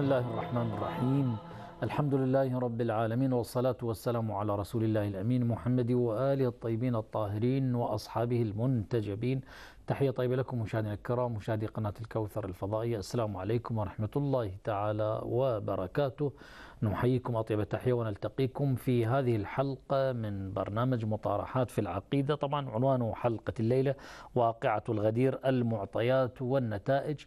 بسم الله الرحمن الرحيم الحمد لله رب العالمين والصلاة والسلام على رسول الله الأمين محمد وآله الطيبين الطاهرين وأصحابه المنتجبين تحية طيبة لكم مشاهدينا الكرام مشاهدي قناة الكوثر الفضائية السلام عليكم ورحمة الله تعالى وبركاته نحييكم أطيب التحية ونلتقيكم في هذه الحلقة من برنامج مطارحات في العقيدة طبعا عنوانه حلقة الليلة واقعة الغدير المعطيات والنتائج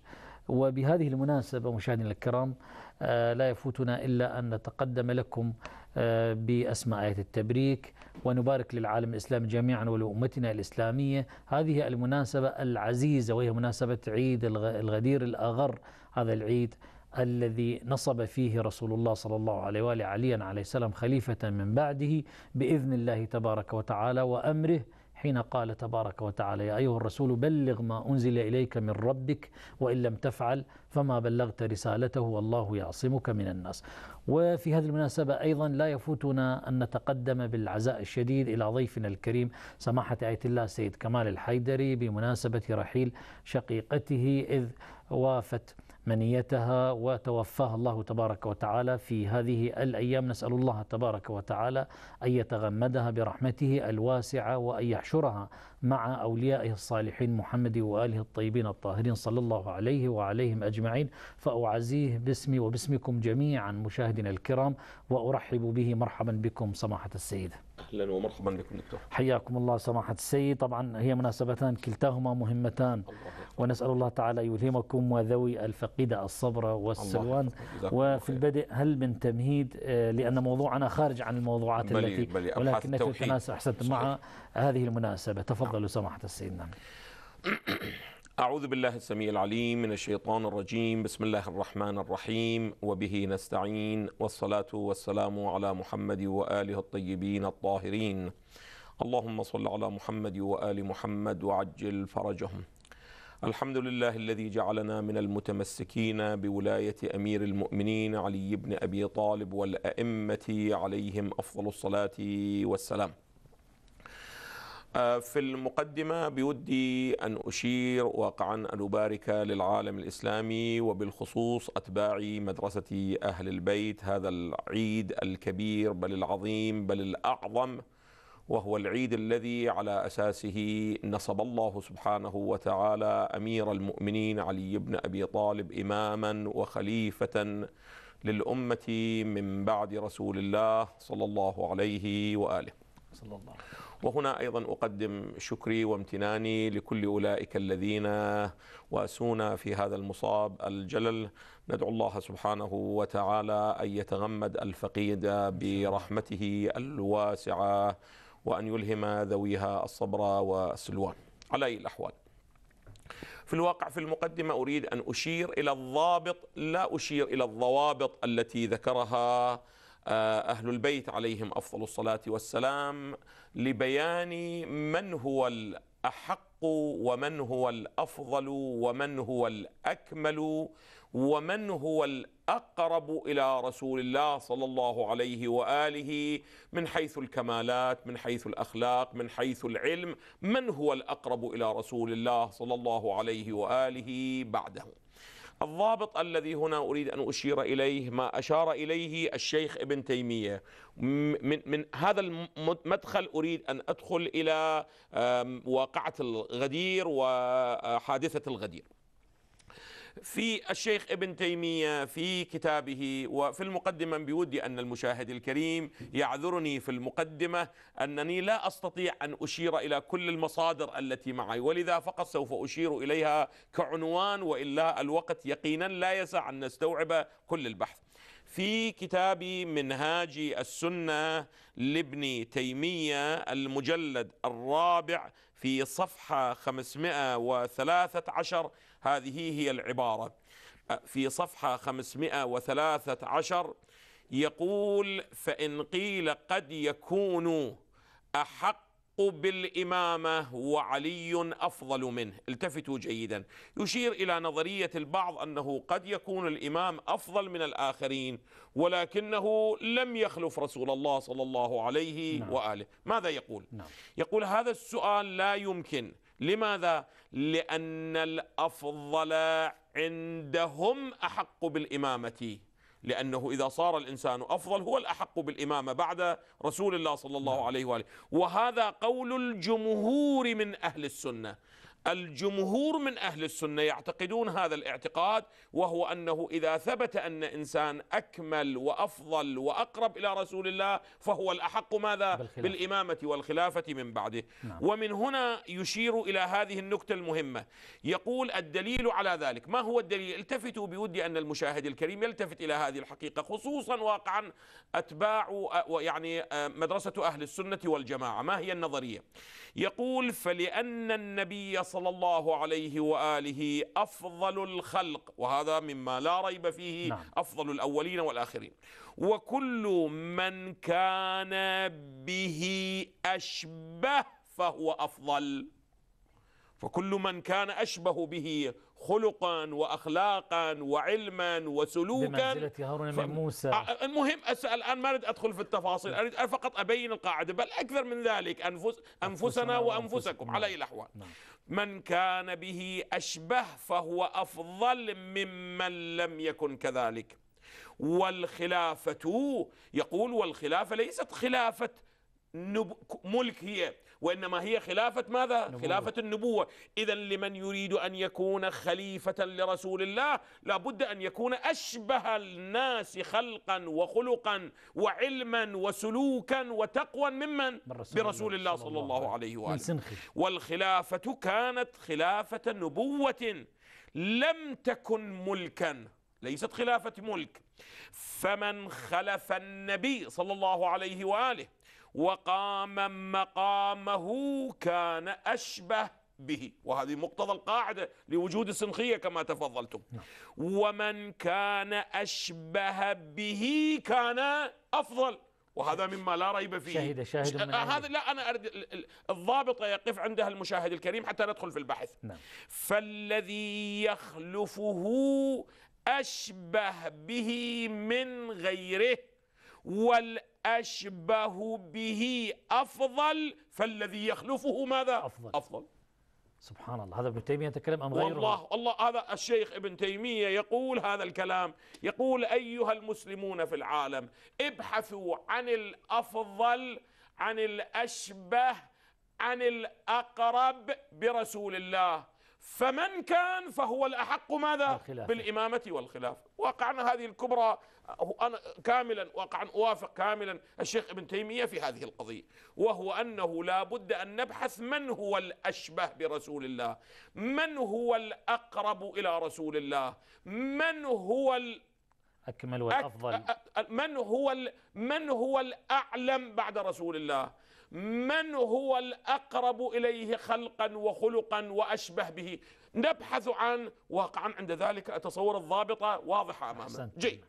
وبهذه المناسبة مشاهدينا الكرام آه، لا يفوتنا إلا أن نتقدم لكم آه، بأسماء آية التبريك ونبارك للعالم الإسلامي جميعا ولأمتنا الإسلامية هذه المناسبة العزيزة وهي مناسبة عيد الغدير الأغر هذا العيد الذي نصب فيه رسول الله صلى الله عليه وآله عليا عليه السلام خليفة من بعده بإذن الله تبارك وتعالى وأمره حين قال تبارك وتعالى يا أيها الرسول بلغ ما أنزل إليك من ربك وإن لم تفعل فما بلغت رسالته والله يعصمك من الناس وفي هذه المناسبة أيضا لا يفوتنا أن نتقدم بالعزاء الشديد إلى ضيفنا الكريم سماحة آية الله سيد كمال الحيدري بمناسبة رحيل شقيقته إذ وافت منيتها وتوفاها الله تبارك وتعالى في هذه الايام نسال الله تبارك وتعالى ان يتغمدها برحمته الواسعه وان يحشرها مع اوليائه الصالحين محمد واله الطيبين الطاهرين صلى الله عليه وعليهم اجمعين فاعزيه باسمي وباسمكم جميعا مشاهدينا الكرام وارحب به مرحبا بكم سماحه السيده. اهلا ومرحبا بكم دكتور. حياكم الله سماحه السيد طبعا هي مناسبتان كلتاهما مهمتان. الله ونسأل الله تعالى يلهمكم وذوي الفقيدة الصبر والسلوان وفي البدء هل من تمهيد آه، لأن موضوعنا خارج عن الموضوعات بلي التي ولكن ولكنك تتناسب أحسنت مع هذه المناسبة تفضلوا سماحة السيدنا نعم. أعوذ بالله السميع العليم من الشيطان الرجيم بسم الله الرحمن الرحيم وبه نستعين والصلاة والسلام على محمد وآله الطيبين الطاهرين اللهم صل على محمد وآل محمد وعجل فرجهم الحمد لله الذي جعلنا من المتمسكين بولاية أمير المؤمنين علي بن أبي طالب والأئمة عليهم أفضل الصلاة والسلام آه، في المقدمة بودي أن أشير واقعا أن أبارك للعالم الإسلامي وبالخصوص أتباع مدرسة أهل البيت هذا العيد الكبير بل العظيم بل الأعظم وهو العيد الذي على اساسه نصب الله سبحانه وتعالى امير المؤمنين علي بن ابي طالب اماما وخليفه للامه من بعد رسول الله صلى الله عليه واله. صلى الله وهنا ايضا اقدم شكري وامتناني لكل اولئك الذين واسونا في هذا المصاب الجلل ندعو الله سبحانه وتعالى ان يتغمد الفقيد برحمته الواسعه وأن يلهم ذويها الصبر والسلوان على أي الأحوال في الواقع في المقدمة أريد أن أشير إلى الضابط لا أشير إلى الضوابط التي ذكرها آه، أهل البيت عليهم أفضل الصلاة والسلام لبيان من هو الأحق ومن هو الأفضل ومن هو الأكمل ومن هو الأقرب إلى رسول الله صلى الله عليه وآله من حيث الكمالات من حيث الأخلاق من حيث العلم من هو الأقرب إلى رسول الله صلى الله عليه وآله بعده الضابط الذي هنا أريد أن أشير إليه ما أشار إليه الشيخ ابن تيمية من, من هذا المدخل أريد أن أدخل إلى واقعة الغدير وحادثة الغدير في الشيخ ابن تيمية في كتابه وفي المقدمة بودي أن المشاهد الكريم يعذرني في المقدمة أنني لا أستطيع أن أشير إلى كل المصادر التي معي ولذا فقط سوف أشير إليها كعنوان وإلا الوقت يقينا لا يسع أن نستوعب كل البحث في كتاب منهاج السنة لابن تيمية المجلد الرابع في صفحة 513 هذه هي العبارة في صفحة 513 يقول فإن قيل قد يكون أحق بالإمامة وعلي أفضل منه التفتوا جيدا يشير إلى نظرية البعض أنه قد يكون الإمام أفضل من الآخرين ولكنه لم يخلف رسول الله صلى الله عليه نعم. وآله ماذا يقول؟ نعم. يقول هذا السؤال لا يمكن لماذا؟ لأن الأفضل عندهم أحق بالإمامة لأنه إذا صار الإنسان أفضل هو الأحق بالإمامة بعد رسول الله صلى الله نعم. عليه وآله وهذا قول الجمهور من أهل السنة الجمهور من أهل السنة يعتقدون هذا الاعتقاد وهو أنه إذا ثبت أن إنسان أكمل وأفضل وأقرب إلى رسول الله فهو الأحق ماذا بالخلافة. بالإمامة والخلافة من بعده نعم. ومن هنا يشير إلى هذه النكتة المهمة يقول الدليل على ذلك ما هو الدليل التفتوا بودي أن المشاهد الكريم يلتفت إلى هذه الحقيقة خصوصا واقعا أتباع آه، يعني آه، مدرسة أهل السنة والجماعة ما هي النظرية يقول فلأن النبي صلى صلى الله عليه وآله أفضل الخلق وهذا مما لا ريب فيه نعم. أفضل الأولين والآخرين وكل من كان به أشبه فهو أفضل فكل من كان أشبه به خلقا واخلاقا وعلما وسلوكا بمنزله هارون من موسى آه، آه، المهم الان ما اريد ادخل في التفاصيل نعم. اريد فقط ابين القاعده بل اكثر من ذلك انفس انفسنا وانفسكم على نعم. اي الاحوال نعم. من كان به أشبه فهو أفضل ممن لم يكن كذلك والخلافة يقول والخلافة ليست خلافة ملك هي وإنما هي خلافة ماذا؟ نبوة. خلافة النبوة إذا لمن يريد أن يكون خليفة لرسول الله لابد أن يكون أشبه الناس خلقا وخلقا وعلما وسلوكا وتقوى ممن؟ برسول برسول الله, الله صلى الله عليه وآله والخلافة كانت خلافة نبوة لم تكن ملكا ليست خلافة ملك فمن خلف النبي صلى الله عليه وآله وقام مقامه كان أشبه به وهذه مقتضى القاعدة لوجود السنخية كما تفضلتم ومن كان أشبه به كان أفضل وهذا مما لا ريب فيه شاهد شاهد من آه، هذا لا انا أرد الضابطه يقف عندها المشاهد الكريم حتى ندخل في البحث نعم. فالذي يخلفه اشبه به من غيره وال أشبه به أفضل فالذي يخلفه ماذا أفضل, أفضل. سبحان الله هذا ابن تيمية يتكلم أم غيره والله الله هذا الشيخ ابن تيمية يقول هذا الكلام يقول أيها المسلمون في العالم ابحثوا عن الأفضل عن الأشبه عن الأقرب برسول الله فمن كان فهو الأحق ماذا الخلافة. بالإمامة والخلافة واقعنا هذه الكبرى أه، أه، أنا كاملا واقعا أوافق كاملا الشيخ ابن تيمية في هذه القضية وهو أنه لا بد أن نبحث من هو الأشبه برسول الله من هو الأقرب إلى رسول الله من هو أكمل والأفضل من هو من هو الأعلم بعد رسول الله من هو الأقرب إليه خلقا وخلقا وأشبه به نبحث عن واقعا عند ذلك أتصور الضابطة واضحة أمامنا جيد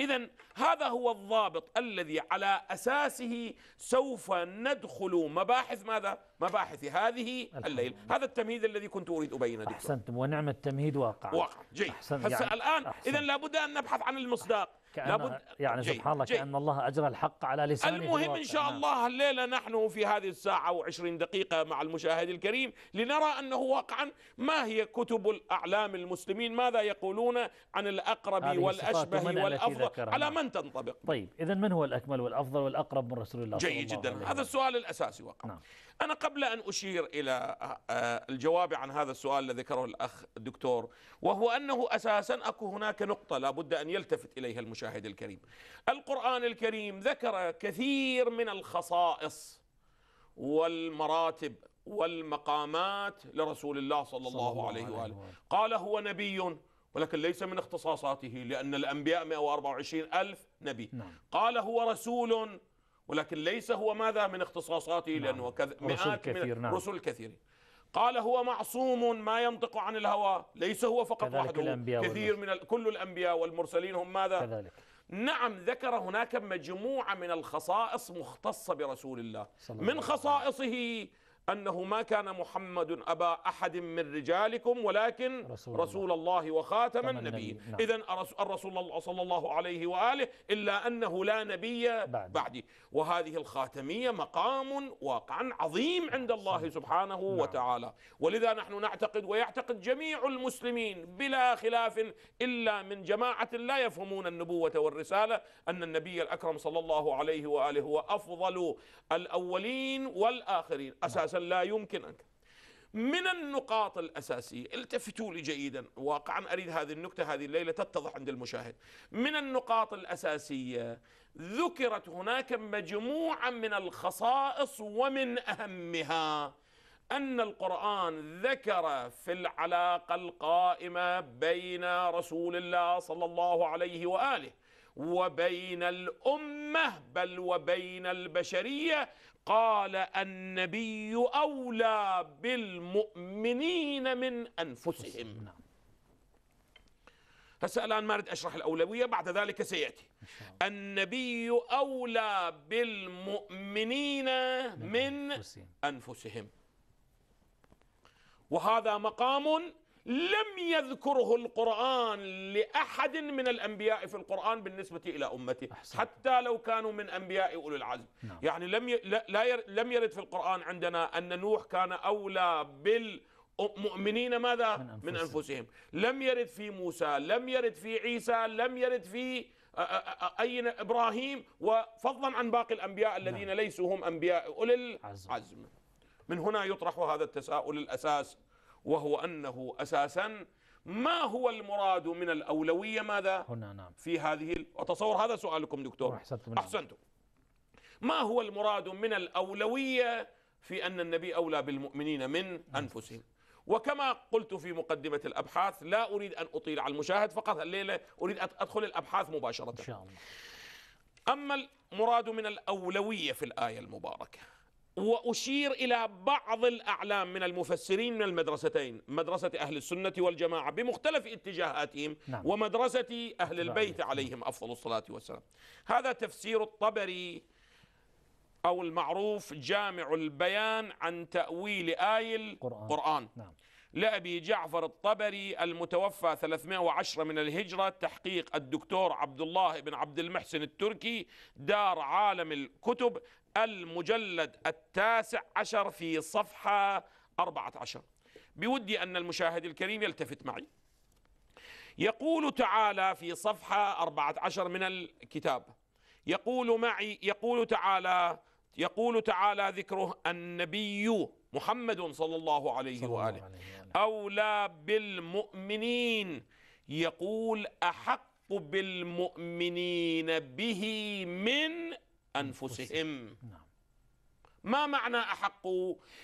إذا هذا هو الضابط الذي على أساسه سوف ندخل مباحث ماذا؟ مباحث هذه الليل هذا التمهيد الذي كنت أريد أبينه أحسنتم ونعم التمهيد واقع واقع جيد يعني الآن إذا لابد أن نبحث عن المصداق كأن لابد يعني جيد سبحان الله جيد كأن الله أجرى الحق على لسانه المهم إن شاء نعم. الله الليلة نحن في هذه الساعة وعشرين دقيقة مع المشاهد الكريم لنرى أنه واقعا ما هي كتب الأعلام المسلمين ماذا يقولون عن الأقرب والأشبه والأفضل على من تنطبق طيب إذا من هو الأكمل والأفضل والأقرب من رسول الله جيد جدا الله هذا السؤال الأساسي واقعا نعم. أنا قبل أن أشير إلى آه، آه، الجواب عن هذا السؤال الذي ذكره الأخ الدكتور وهو أنه أساسا أكو هناك نقطة لابد أن يلتفت إليها المشاهد المشاهد الكريم القرآن الكريم ذكر كثير من الخصائص والمراتب والمقامات لرسول الله صلى الله, صلى الله عليه وآله, قال هو نبي ولكن ليس من اختصاصاته لأن الأنبياء 124 ألف نبي نعم. قال هو رسول ولكن ليس هو ماذا من اختصاصاته لأنه نعم. مئات كثير من نعم. رسل كثيرين قال هو معصوم ما ينطق عن الهوى ليس هو فقط وحده كثير من كل الأنبياء والمرسلين هم ماذا كذلك نعم ذكر هناك مجموعة من الخصائص مختصة برسول الله من خصائصه أنه ما كان محمد أبا أحد من رجالكم ولكن رسول, رسول الله. الله وخاتم النبي نعم. إذا الرسول الله صلى الله عليه وآله إلا أنه لا نبي بعد. بعدي وهذه الخاتمية مقام واقعا عظيم عند نعم، الله سبحانه نعم. وتعالى ولذا نحن نعتقد ويعتقد جميع المسلمين بلا خلاف إلا من جماعة لا يفهمون النبوة والرسالة أن النبي الأكرم صلى الله عليه وآله هو أفضل الأولين والآخرين نعم. أساسا لا يمكن أن من النقاط الأساسية التفتوا لي جيدا واقعا أريد هذه النكتة هذه الليلة تتضح عند المشاهد من النقاط الأساسية ذكرت هناك مجموعة من الخصائص ومن أهمها أن القرآن ذكر في العلاقة القائمة بين رسول الله صلى الله عليه وآله وبين الأمة بل وبين البشرية قال النبي أولى بالمؤمنين من أنفسهم نعم. هسه الآن ما أريد أشرح الأولوية بعد ذلك سيأتي النبي أولى بالمؤمنين من أنفسهم وهذا مقام لم يذكره القرآن لأحد من الأنبياء في القرآن بالنسبة إلى أمته أحسن. حتى لو كانوا من أنبياء أولي العزم نعم. يعني لم ي... لا ير... لم يرد في القرآن عندنا أن نوح كان أولى بال مؤمنين ماذا من أنفسهم. من أنفسهم لم يرد في موسى لم يرد في عيسى لم يرد في أين إبراهيم وفضلا عن باقي الأنبياء نعم. الذين نعم. ليسوا هم أنبياء أولي العزم من هنا يطرح هذا التساؤل الأساس وهو أنه أساسا ما هو المراد من الأولوية ماذا هنا نعم في هذه أتصور هذا سؤالكم دكتور أحسنتم, نعم. أحسنتم. ما هو المراد من الأولوية في أن النبي أولى بالمؤمنين من نعم. أنفسهم وكما قلت في مقدمة الأبحاث لا أريد أن أطيل على المشاهد فقط الليلة أريد أدخل الأبحاث مباشرة إن شاء الله أما المراد من الأولوية في الآية المباركة وأشير إلى بعض الأعلام من المفسرين من المدرستين مدرسة أهل السنة والجماعة بمختلف اتجاهاتهم نعم. ومدرسة أهل البيت عليهم أفضل الصلاة والسلام هذا تفسير الطبري أو المعروف جامع البيان عن تأويل آي القرآن قرآن. نعم. لأبي جعفر الطبري المتوفى 310 من الهجرة تحقيق الدكتور عبد الله بن عبد المحسن التركي دار عالم الكتب المجلد التاسع عشر في صفحة أربعة عشر بودي أن المشاهد الكريم يلتفت معي يقول تعالى في صفحة أربعة عشر من الكتاب يقول معي يقول تعالى يقول تعالى ذكره النبي محمد صلى الله عليه صلى الله وآله أولى بالمؤمنين يقول أحق بالمؤمنين به من أنفسهم نعم. ما معنى أحق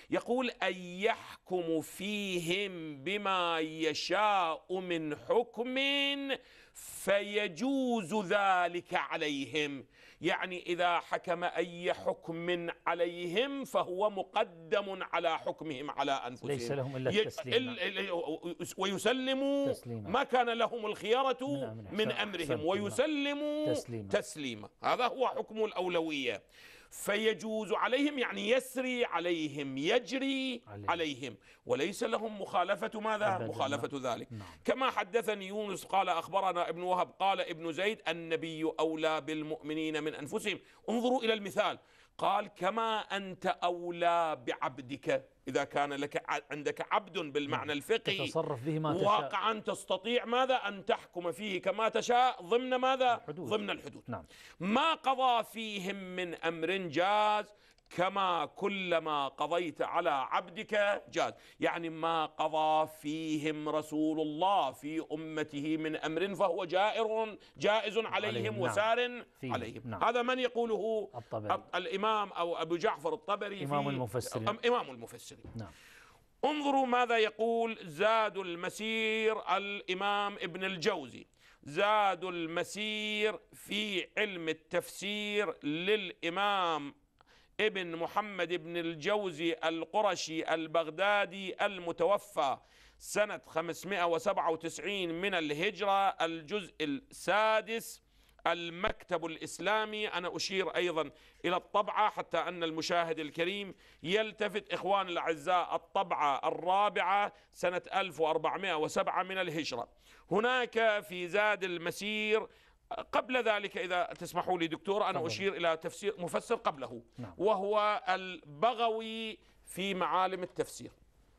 يقول أن يحكم فيهم بما يشاء من حكم فيجوز ذلك عليهم يعني إذا حكم أي حكم عليهم فهو مقدم على حكمهم على أنفسهم ليس لهم إلا التسليم ويسلموا ما كان لهم الخيارة من, أمرهم ويسلموا تسليما هذا هو حكم الأولوية فيجوز عليهم يعني يسري عليهم يجري عليهم, عليهم وليس لهم مخالفة ماذا؟ نعم. مخالفة نعم. ذلك نعم. كما حدثني يونس قال أخبرنا ابن وهب قال ابن زيد النبي أولى بالمؤمنين من أنفسهم انظروا إلى المثال قال كما أنت أولى بعبدك إذا كان لك عندك عبد بالمعنى نعم. الفقهي تتصرف به ما تشاء واقعا تستطيع ماذا أن تحكم فيه كما تشاء ضمن ماذا الحدود. ضمن الحدود نعم. ما قضى فيهم من أمر جاز كما كلما قضيت على عبدك جاد يعني ما قضى فيهم رسول الله في أمته من أمر فهو جائر جائز نعم. عليهم نعم. وسار نعم. عليهم نعم. هذا من يقوله الطبري. الإمام أو أبو جعفر الطبري إمام في المفسرين إمام المفسرين نعم. انظروا ماذا يقول زاد المسير الإمام ابن الجوزي زاد المسير في علم التفسير للإمام ابن محمد بن الجوزي القرشي البغدادي المتوفى سنة 597 من الهجرة الجزء السادس المكتب الإسلامي أنا أشير أيضا إلى الطبعة حتى أن المشاهد الكريم يلتفت إخوان الأعزاء الطبعة الرابعة سنة 1407 من الهجرة هناك في زاد المسير قبل ذلك إذا تسمحوا لي دكتور أنا أشير إلى تفسير مفسر قبله نعم. وهو البغوي في معالم التفسير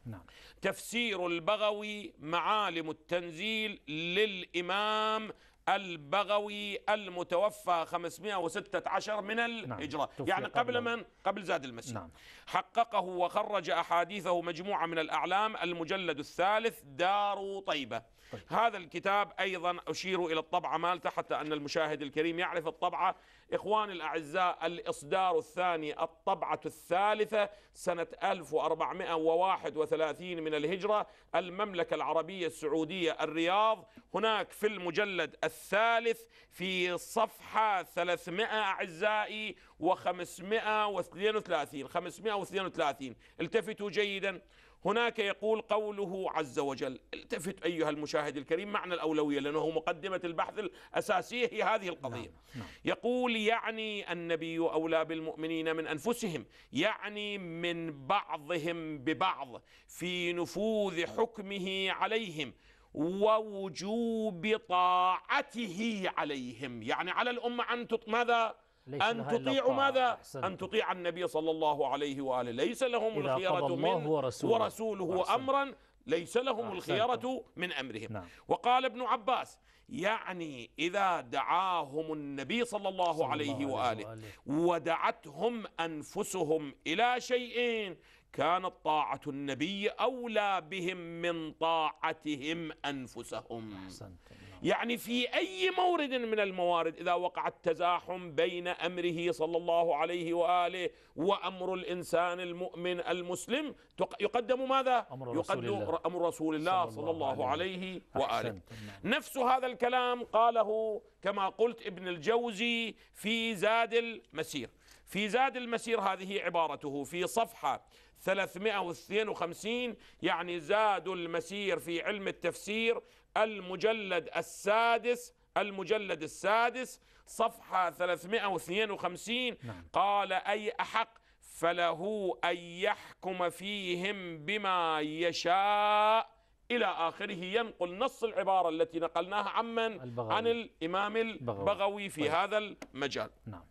نعم. تفسير البغوي معالم التنزيل للإمام البغوي المتوفى 516 من نعم، الهجرة نعم. يعني قبل من؟ قبل زاد المسيح نعم. حققه وخرج أحاديثه مجموعة من الأعلام المجلد الثالث دار طيبة طيب. هذا الكتاب أيضا أشير إلى الطبعة مالته حتى أن المشاهد الكريم يعرف الطبعة إخواني الأعزاء الإصدار الثاني الطبعة الثالثة سنة 1431 من الهجرة المملكة العربية السعودية الرياض هناك في المجلد الثالث في صفحة 300 أعزائي و532 532 التفتوا جيداً هناك يقول قوله عز وجل التفت أيها المشاهد الكريم معنى الأولوية لأنه مقدمة البحث الأساسية هي هذه القضية نعم،, نعم. يقول يعني النبي أولى بالمؤمنين من أنفسهم يعني من بعضهم ببعض في نفوذ حكمه عليهم ووجوب طاعته عليهم يعني على الأمة أن ماذا أن تطيعوا ماذا أحسنت. أن تطيع النبي صلى الله عليه وآله ليس لهم الخيارة من ورسوله, ورسوله أمرا ليس لهم الخيرة الخيارة من أمرهم نعم. وقال ابن عباس يعني إذا دعاهم النبي صلى الله, صلى عليه وآله, وآله ودعتهم أنفسهم إلى شيء كانت طاعة النبي أولى بهم من طاعتهم أنفسهم أحسنت. يعني في أي مورد من الموارد إذا وقع التزاحم بين أمره صلى الله عليه وآله وأمر الإنسان المؤمن المسلم يقدم ماذا؟ أمر يقدم رسول الله. أمر رسول الله صلى الله عليه وآله نفس هذا الكلام قاله كما قلت ابن الجوزي في زاد المسير في زاد المسير هذه عبارته في صفحة 352 يعني زاد المسير في علم التفسير المجلد السادس المجلد السادس صفحة 352 نعم. قال أي أحق فله أن يحكم فيهم بما يشاء إلى آخره ينقل نص العبارة التي نقلناها عمن البغوي. عن الإمام البغوي في طيب. هذا المجال نعم.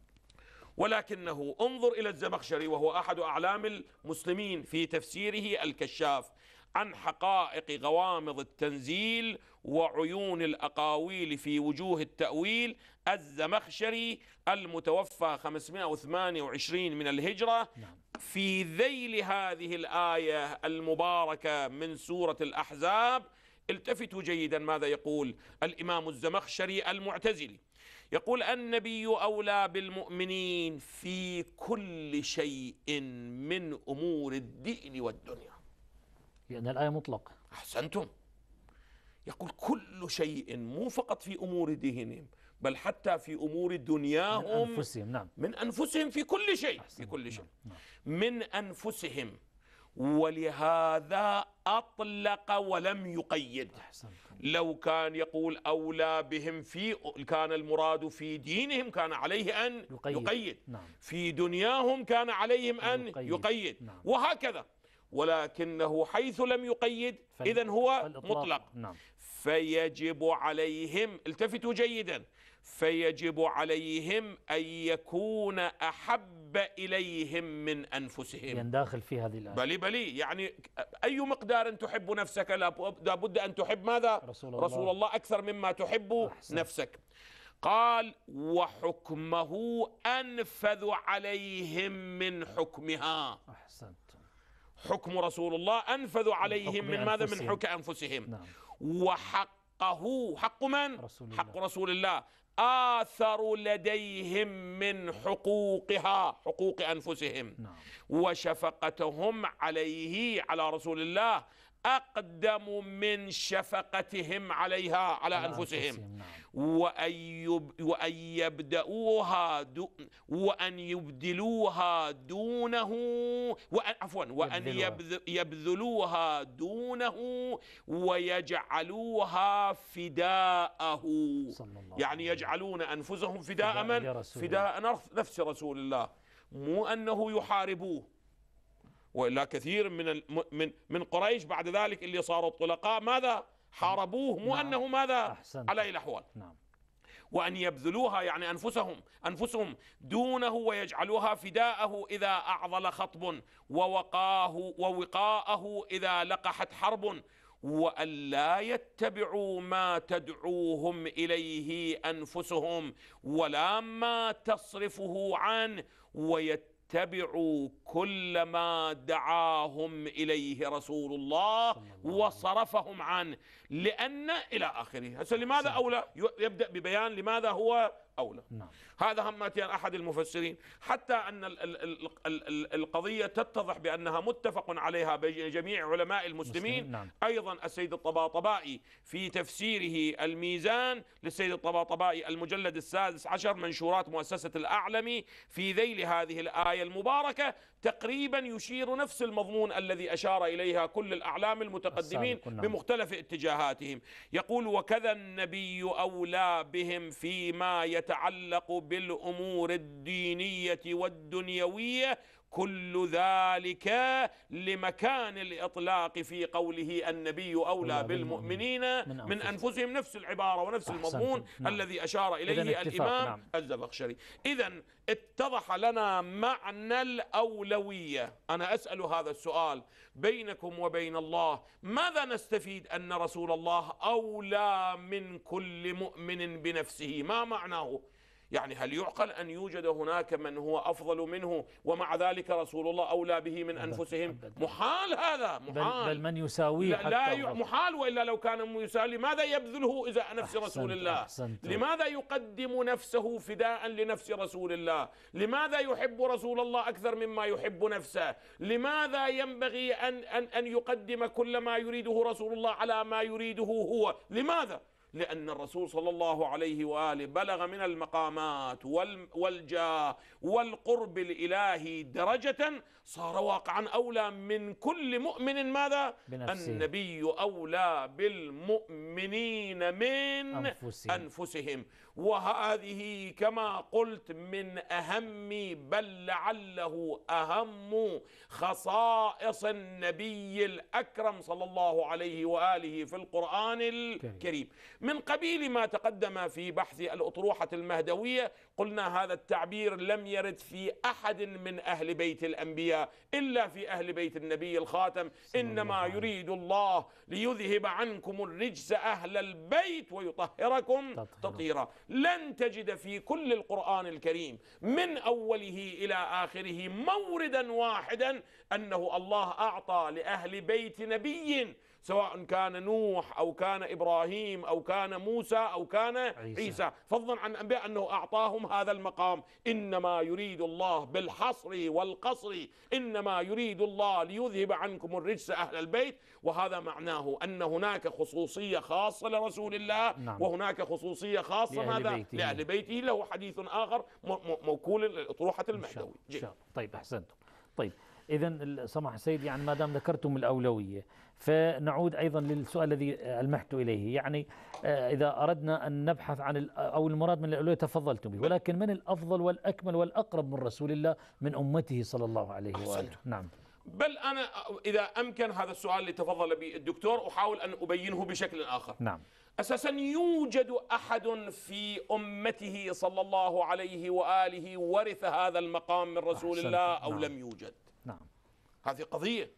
ولكنه انظر إلى الزمخشري وهو أحد أعلام المسلمين في تفسيره الكشاف عن حقائق غوامض التنزيل وعيون الأقاويل في وجوه التأويل الزمخشري المتوفى 528 من الهجرة نعم. في ذيل هذه الآية المباركة من سورة الأحزاب التفتوا جيدا ماذا يقول الإمام الزمخشري المعتزلي يقول النبي أولى بالمؤمنين في كل شيء من أمور الدين والدنيا لأن الآية مطلقة أحسنتم يقول كل شيء مو فقط في أمور دينهم بل حتى في أمور دنياهم من أنفسهم نعم من أنفسهم في كل شيء في كل نعم، شيء نعم. نعم. من أنفسهم ولهذا أطلق ولم يقيد أحسنتم. لو كان يقول أولى بهم في كان المراد في دينهم كان عليه أن يقيد, يقيد. نعم. في دنياهم كان عليهم أن يقيد, يقيد. نعم. وهكذا ولكنه حيث لم يقيد إذا هو مطلق نعم. فيجب عليهم التفتوا جيدا فيجب عليهم أن يكون أحب إليهم من أنفسهم يعني داخل في هذه الآية بلي بلي يعني أي مقدار تحب نفسك لابد أن تحب ماذا رسول الله, رسول الله أكثر مما تحب أحسن. نفسك قال وحكمه أنفذ عليهم من حكمها أحسن. حكم رسول الله أنفذ عليهم من ماذا من حكم أنفسهم نعم. وحقه حق من رسول حق الله. رسول الله آثر لديهم من حقوقها حقوق أنفسهم نعم. وشفقتهم عليه على رسول الله أقدم من شفقتهم عليها على, على نعم، أنفسهم نعم. وأن, وأن يبدأوها وأن يبدلوها دونه وأن عفوا وأن يبذلوها, يبذلوها دونه ويجعلوها فداءه يعني يجعلون أنفسهم فداء من؟ فداء نفس رسول الله مو أنه يحاربوه والا كثير من من من قريش بعد ذلك اللي صاروا طلقاء ماذا؟ حاربوه مو نعم. انه ماذا؟ أحسنت. على اي الاحوال نعم وأن يبذلوها يعني أنفسهم أنفسهم دونه ويجعلوها فداءه إذا أعضل خطب ووقاه ووقاءه إذا لقحت حرب وألا يتبعوا ما تدعوهم إليه أنفسهم ولا ما تصرفه عن ويتبعوا اتبعوا كل ما دعاهم اليه رسول الله وصرفهم عنه لان الى اخره، هسه لماذا اولى يبدا ببيان لماذا هو أولى نعم. هذا همتي أحد المفسرين حتى أن القضية تتضح بأنها متفق عليها جميع علماء المسلمين نعم. أيضا السيد الطباطبائي في تفسيره الميزان للسيد الطباطبائي المجلد السادس عشر منشورات مؤسسة الأعلمي في ذيل هذه الآية المباركة تقريبا يشير نفس المضمون الذي أشار إليها كل الأعلام المتقدمين نعم. بمختلف اتجاهاتهم يقول وكذا النبي أولى بهم فيما يتعلق بالأمور الدينية والدنيوية كل ذلك لمكان الإطلاق في قوله النبي أولى بالمؤمنين من, من أنفسهم نفس العبارة ونفس المضمون نعم. الذي أشار إليه الإمام نعم. الزبخشري إذا اتضح لنا معنى الأولوية أنا أسأل هذا السؤال بينكم وبين الله ماذا نستفيد أن رسول الله أولى من كل مؤمن بنفسه ما معناه يعني هل يعقل أن يوجد هناك من هو أفضل منه ومع ذلك رسول الله أولى به من أنفسهم محال هذا محال بل, من يساويه لا, لا محال وإلا لو كان يساوي لماذا يبذله إزاء نفس رسول الله أحسنت لماذا يقدم نفسه فداء لنفس رسول الله لماذا يحب رسول الله أكثر مما يحب نفسه لماذا ينبغي أن, أن, أن يقدم كل ما يريده رسول الله على ما يريده هو لماذا لأن الرسول صلى الله عليه وآله بلغ من المقامات والجاه والقرب الإلهي درجة صار واقعا أولى من كل مؤمن ماذا؟ بنفسه. النبي أولى بالمؤمنين من أنفسهم. أنفسهم وهذه كما قلت من أهم بل لعله أهم خصائص النبي الأكرم صلى الله عليه وآله في القرآن الكريم من قبيل ما تقدم في بحث الأطروحة المهدوية قلنا هذا التعبير لم يرد في أحد من أهل بيت الأنبياء إلا في أهل بيت النبي الخاتم إنما يريد الله ليذهب عنكم الرجس أهل البيت ويطهركم تطهيرا لن تجد في كل القرآن الكريم من أوله إلى آخره موردا واحدا أنه الله أعطى لأهل بيت نبي سواء كان نوح أو كان إبراهيم أو كان موسى أو كان عيسى, عيسى. فضلا عن الأنبياء أنه أعطاهم هذا المقام إنما يريد الله بالحصر والقصر إنما يريد الله ليذهب عنكم الرجس أهل البيت وهذا معناه أن هناك خصوصية خاصة لرسول الله نعم. وهناك خصوصية خاصة لأهل ماذا بيته. لأهل بيته له حديث آخر موكول أطروحة المهدوي طيب أحسنتم طيب إذا سمح السيد يعني ما دام ذكرتم الأولوية فنعود أيضا للسؤال الذي آه، ألمحت إليه يعني آه، إذا أردنا أن نبحث عن آه، أو المراد من الأولوية تفضلتم به ولكن من الأفضل والأكمل والأقرب من رسول الله من أمته صلى الله عليه وآله نعم بل أنا إذا أمكن هذا السؤال اللي تفضل به الدكتور أحاول أن أبينه بشكل آخر نعم أساسا يوجد أحد في أمته صلى الله عليه وآله ورث هذا المقام من رسول الله أو نعم. لم يوجد نعم هذه قضية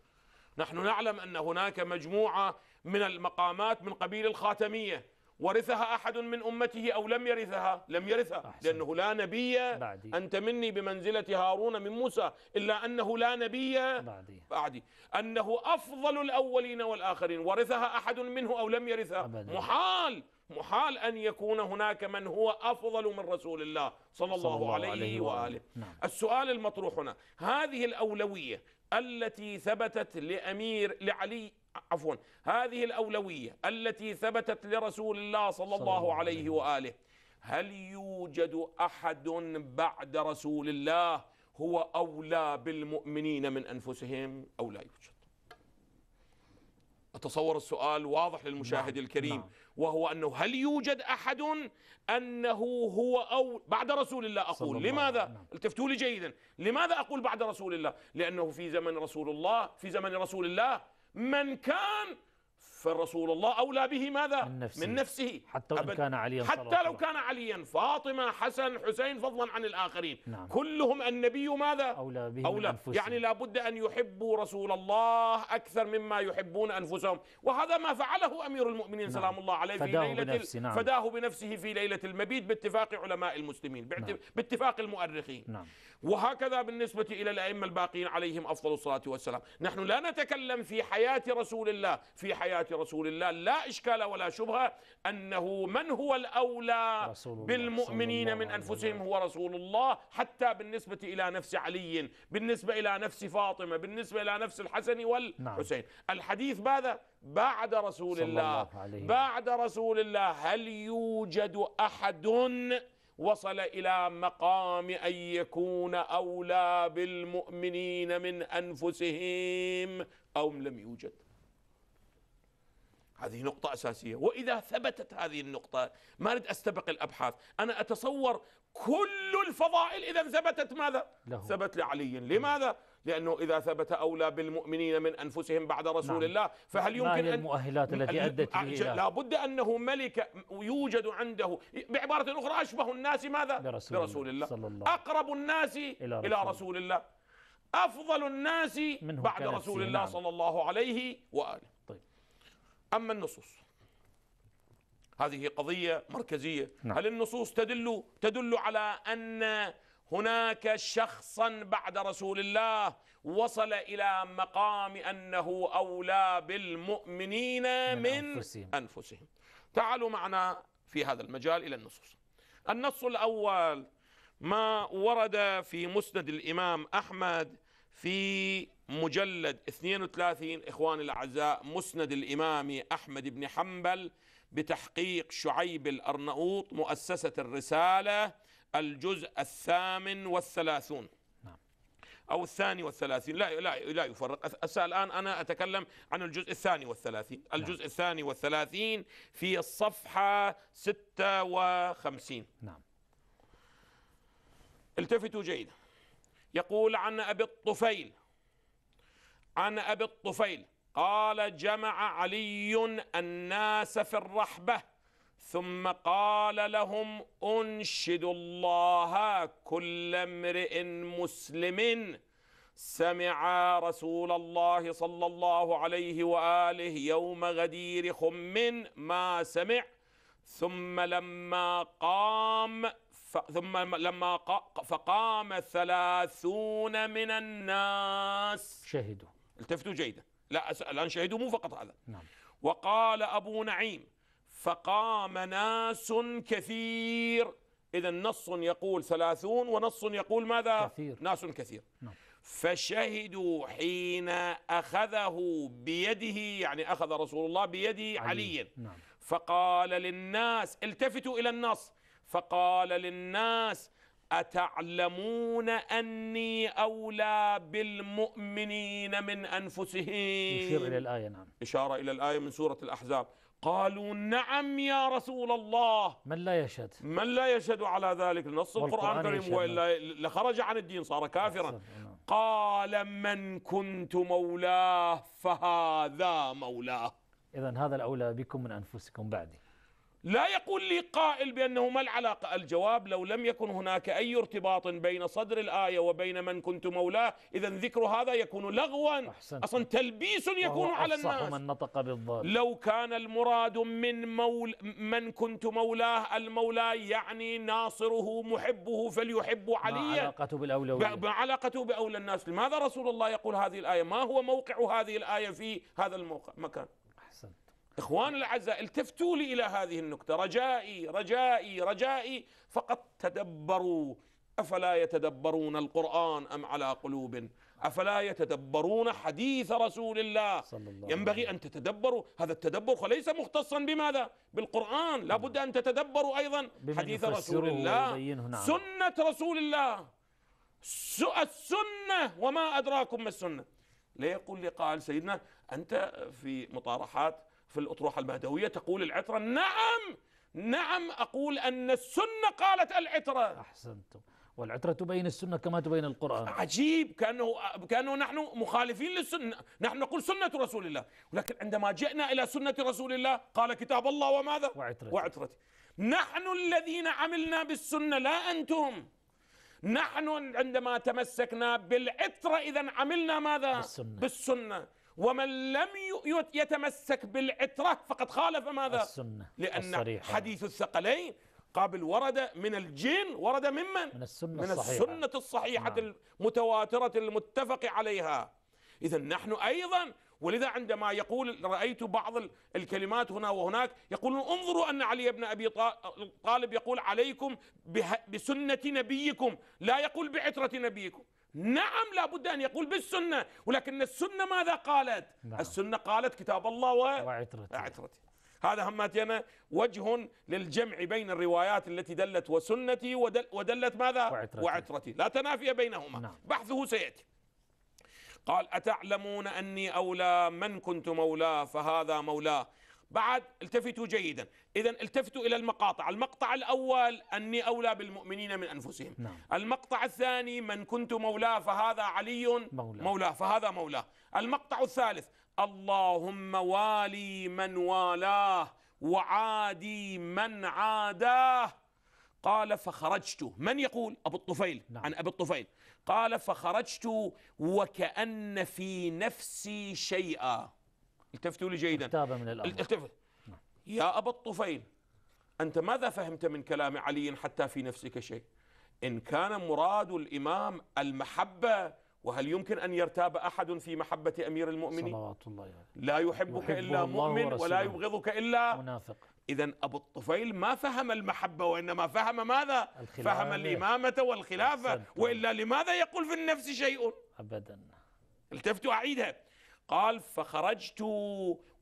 نحن نعلم أن هناك مجموعة من المقامات من قبيل الخاتمية ورثها أحد من أمته أو لم يرثها لم يرثها أحسن. لأنه لا نبي بعدي. أنت مني بمنزلة هارون من موسى إلا أنه لا نبي بعدي, بعدي. أنه أفضل الأولين والآخرين ورثها أحد منه أو لم يرثها أبدا. محال محال أن يكون هناك من هو أفضل من رسول الله صلى الله, صلى الله عليه, وآله, وآله نعم. السؤال المطروح هنا هذه الأولوية التي ثبتت لأمير لعلي عفوا هذه الأولوية التي ثبتت لرسول الله صلى, صلى الله عليه وآله هل يوجد أحد بعد رسول الله هو أولى بالمؤمنين من أنفسهم أو لا يوجد أتصور السؤال واضح للمشاهد نعم. الكريم نعم. وهو أنه هل يوجد أحد أنه هو أو بعد رسول الله أقول الله لماذا نعم. التفتوا لي جيدا لماذا أقول بعد رسول الله لأنه في زمن رسول الله في زمن رسول الله من كان فرسول الله أولى به ماذا من نفسه, من نفسه. حتى لو كان عليا حتى لو كان عليا فاطمة حسن حسين فضلا عن الآخرين نعم. كلهم النبي ماذا أولى به أولى. من أنفسهم. يعني لابد أن يحبوا رسول الله أكثر مما يحبون أنفسهم وهذا ما فعله أمير المؤمنين نعم. سلام الله عليه فداه في ليلة بنفسه. نعم. فداه بنفسه في ليلة المبيت باتفاق علماء المسلمين نعم. باتفاق المؤرخين نعم. وهكذا بالنسبة إلى الأئمة الباقين عليهم أفضل الصلاة والسلام نحن لا نتكلم في حياة رسول الله في حياة رسول الله لا إشكال ولا شبهة أنه من هو الأولى بالمؤمنين من أنفسهم هو رسول الله حتى بالنسبة إلى نفس علي بالنسبة إلى نفس فاطمة بالنسبة إلى نفس الحسن نعم. والحسين الحديث ماذا بعد رسول الله, الله بعد رسول الله هل يوجد أحد وصل إلى مقام أن يكون أولى بالمؤمنين من أنفسهم أو لم يوجد هذه نقطة أساسية وإذا ثبتت هذه النقطة ما أريد أستبق الأبحاث أنا أتصور كل الفضائل إذا ثبتت ماذا له. ثبت لعلي لماذا لأنه إذا ثبت أولى بالمؤمنين من أنفسهم بعد رسول نعم. الله فهل يمكن أن المؤهلات التي أدت إلى لابد أنه ملك يوجد عنده بعبارة أخرى أشبه الناس ماذا لرسول, لرسول الله. صلى الله أقرب الناس إلى رسول, إلى رسول الله أفضل الناس بعد رسول الله صلى الله عليه وآله أما النصوص هذه قضية مركزية نعم. هل النصوص تدل تدل على أن هناك شخصا بعد رسول الله وصل إلى مقام أنه أولى بالمؤمنين من, من أنفسهم. أنفسهم تعالوا معنا في هذا المجال إلى النصوص النص الأول ما ورد في مسند الإمام أحمد في مجلد 32 إخواني الأعزاء مسند الإمام أحمد بن حنبل بتحقيق شعيب الأرنؤوط مؤسسة الرسالة الجزء الثامن والثلاثون نعم. أو الثاني والثلاثين لا لا لا يفرق الآن أنا أتكلم عن الجزء الثاني والثلاثين نعم. الجزء نعم. الثاني والثلاثين في الصفحة 56 نعم التفتوا جيدا يقول عن أبي الطفيل عن أبي الطفيل قال جمع علي الناس في الرحبة ثم قال لهم أنشدوا الله كل امرئ مسلم سمع رسول الله صلى الله عليه وآله يوم غدير خم ما سمع ثم لما قام ثم لما فقام ثلاثون من الناس شهدوا التفتوا جيدا لا الآن شهدوا مو فقط هذا نعم. وقال أبو نعيم فقام ناس كثير إذا نص يقول ثلاثون ونص يقول ماذا كثير. ناس كثير نعم. فشهدوا حين أخذه بيده يعني أخذ رسول الله بيده علي. عليا نعم. فقال للناس التفتوا إلى النص فقال للناس أتعلمون أني أولى بالمؤمنين من أنفسهم يشير إلى الآية نعم إشارة إلى الآية من سورة الأحزاب قالوا نعم يا رسول الله من لا يشهد من لا يشهد على ذلك نص القرآن الكريم وإلا نعم. لخرج عن الدين صار نعم. كافرا نعم. قال من كنت مولاه فهذا مولاه إذا هذا الأولى بكم من أنفسكم بعدي لا يقول لي قائل بأنه ما العلاقة الجواب لو لم يكن هناك أي ارتباط بين صدر الآية وبين من كنت مولاه إذا ذكر هذا يكون لغوا أحسنت. أصلا تلبيس يكون على الناس من نطق بالضال لو كان المراد من مول من كنت مولاه المولى يعني ناصره محبه فليحب عليا ما علاقته بالأولوية ما علاقته بأولى الناس لماذا رسول الله يقول هذه الآية ما هو موقع هذه الآية في هذا المكان إخوان الأعزاء التفتوا لي إلى هذه النكتة رجائي رجائي رجائي فقط تدبروا أفلا يتدبرون القرآن أم على قلوب أفلا يتدبرون حديث رسول الله, صلى الله ينبغي أن تتدبروا هذا التدبر ليس مختصا بماذا بالقرآن لا بد أن تتدبروا أيضا حديث رسول الله نعم. سنة رسول الله السنة وما أدراكم ما السنة ليقول لي قائل سيدنا أنت في مطارحات في الأطروحة المهدوية تقول العترة نعم نعم أقول أن السنة قالت العترة أحسنتم والعترة تبين السنة كما تبين القرآن عجيب كأنه, كأنه نحن مخالفين للسنة نحن نقول سنة رسول الله ولكن عندما جئنا إلى سنة رسول الله قال كتاب الله وماذا وعترتي, وعترتي. نحن الذين عملنا بالسنة لا أنتم نحن عندما تمسكنا بالعترة إذا عملنا ماذا بالسنة, بالسنة. ومن لم يتمسك بالعترة فقد خالف ماذا السنة لأن الصريحة. حديث الثقلين قابل ورد من الجن ورد ممن من السنة من الصحيحة, السنة الصحيحة نعم. المتواترة المتفق عليها إذا نحن أيضا ولذا عندما يقول رأيت بعض الكلمات هنا وهناك يقولون انظروا أن علي بن أبي طالب يقول عليكم بسنة نبيكم لا يقول بعترة نبيكم نعم لابد أن يقول بالسنة ولكن السنة ماذا قالت نعم. السنة قالت كتاب الله و... وعترته عترتي. هذا هماتينا وجه للجمع بين الروايات التي دلت وسنتي ودل ودلت ماذا وعترتي, وعترتي. لا تنافي بينهما نعم. بحثه سيأتي قال أتعلمون أني أولى من كنت مولاه فهذا مولاه بعد التفتوا جيدا إذا التفتوا إلى المقاطع المقطع الأول أني أولى بالمؤمنين من أنفسهم نعم. المقطع الثاني من كنت مولاه فهذا علي مولاه, مولاه فهذا مولاه المقطع الثالث اللهم والي من والاه وعادي من عاداه قال فخرجت من يقول أبو الطفيل نعم. عن أبي الطفيل قال فخرجت وكأن في نفسي شيئا التفتوا لي جيدا كتابة من الأمر التفت يا أبا الطفيل أنت ماذا فهمت من كلام علي حتى في نفسك شيء إن كان مراد الإمام المحبة وهل يمكن أن يرتاب أحد في محبة أمير المؤمنين صلوات الله يعني. لا يحبك إلا مؤمن ولا يبغضك إلا منافق إذا أبو الطفيل ما فهم المحبة وإنما فهم ماذا الخلافة. فهم الإمامة والخلافة وإلا لماذا يقول في النفس شيء أبدا التفتوا أعيدها قال فخرجت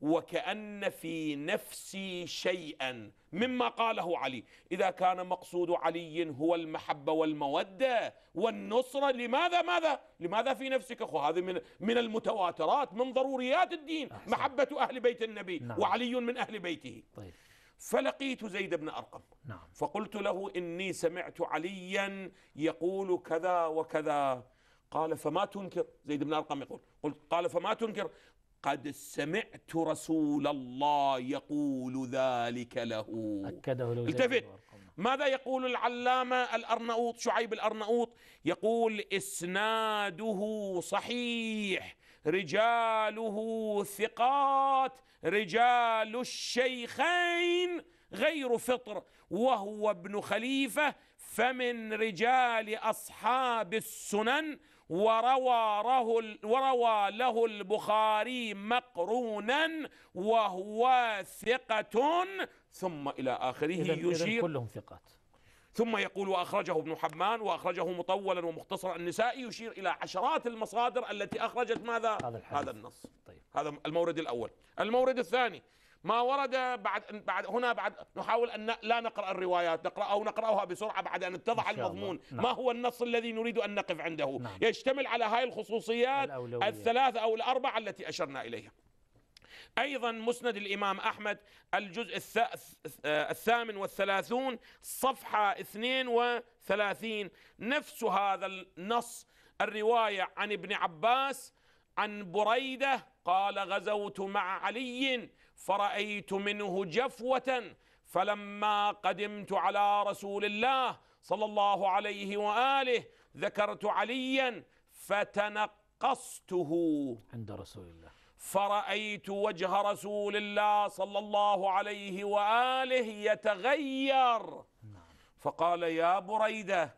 وكأن في نفسي شيئا مما قاله علي إذا كان مقصود علي هو المحبة والمودة والنصرة لماذا ماذا لماذا في نفسك أخو هذه من, من المتواترات من ضروريات الدين أحسن. محبة أهل بيت النبي نعم. وعلي من أهل بيته طيب. فلقيت زيد بن أرقم نعم. فقلت له إني سمعت عليا يقول كذا وكذا قال فما تنكر زيد بن أرقم يقول قلت قال فما تنكر قد سمعت رسول الله يقول ذلك له أكده له التفت ماذا يقول العلامة الأرنؤوط شعيب الأرنؤوط يقول إسناده صحيح رجاله ثقات رجال الشيخين غير فطر وهو ابن خليفة فمن رجال أصحاب السنن وروى, ره وروى له البخاري مقرونا وهو ثقة ثم إلى آخره إذن يشير إذن كلهم ثقات ثم يقول وأخرجه ابن حبان وأخرجه مطولا ومختصرا النسائي يشير إلى عشرات المصادر التي أخرجت ماذا هذا, الحديث. هذا النص طيب. هذا المورد الأول المورد الثاني ما ورد بعد بعد هنا بعد نحاول ان لا نقرا الروايات نقرا او نقراها بسرعه بعد ان اتضح المضمون نعم. ما هو النص الذي نريد ان نقف عنده نعم. يشتمل على هاي الخصوصيات الثلاث الثلاثه او الاربعه التي اشرنا اليها أيضا مسند الإمام أحمد الجزء الثامن والثلاثون صفحة 32 نفس هذا النص الرواية عن ابن عباس عن بريدة قال غزوت مع علي فرأيت منه جفوة فلما قدمت على رسول الله صلى الله عليه وآله ذكرت عليا فتنقصته عند رسول الله فرأيت وجه رسول الله صلى الله عليه وآله يتغير نعم. فقال يا بريدة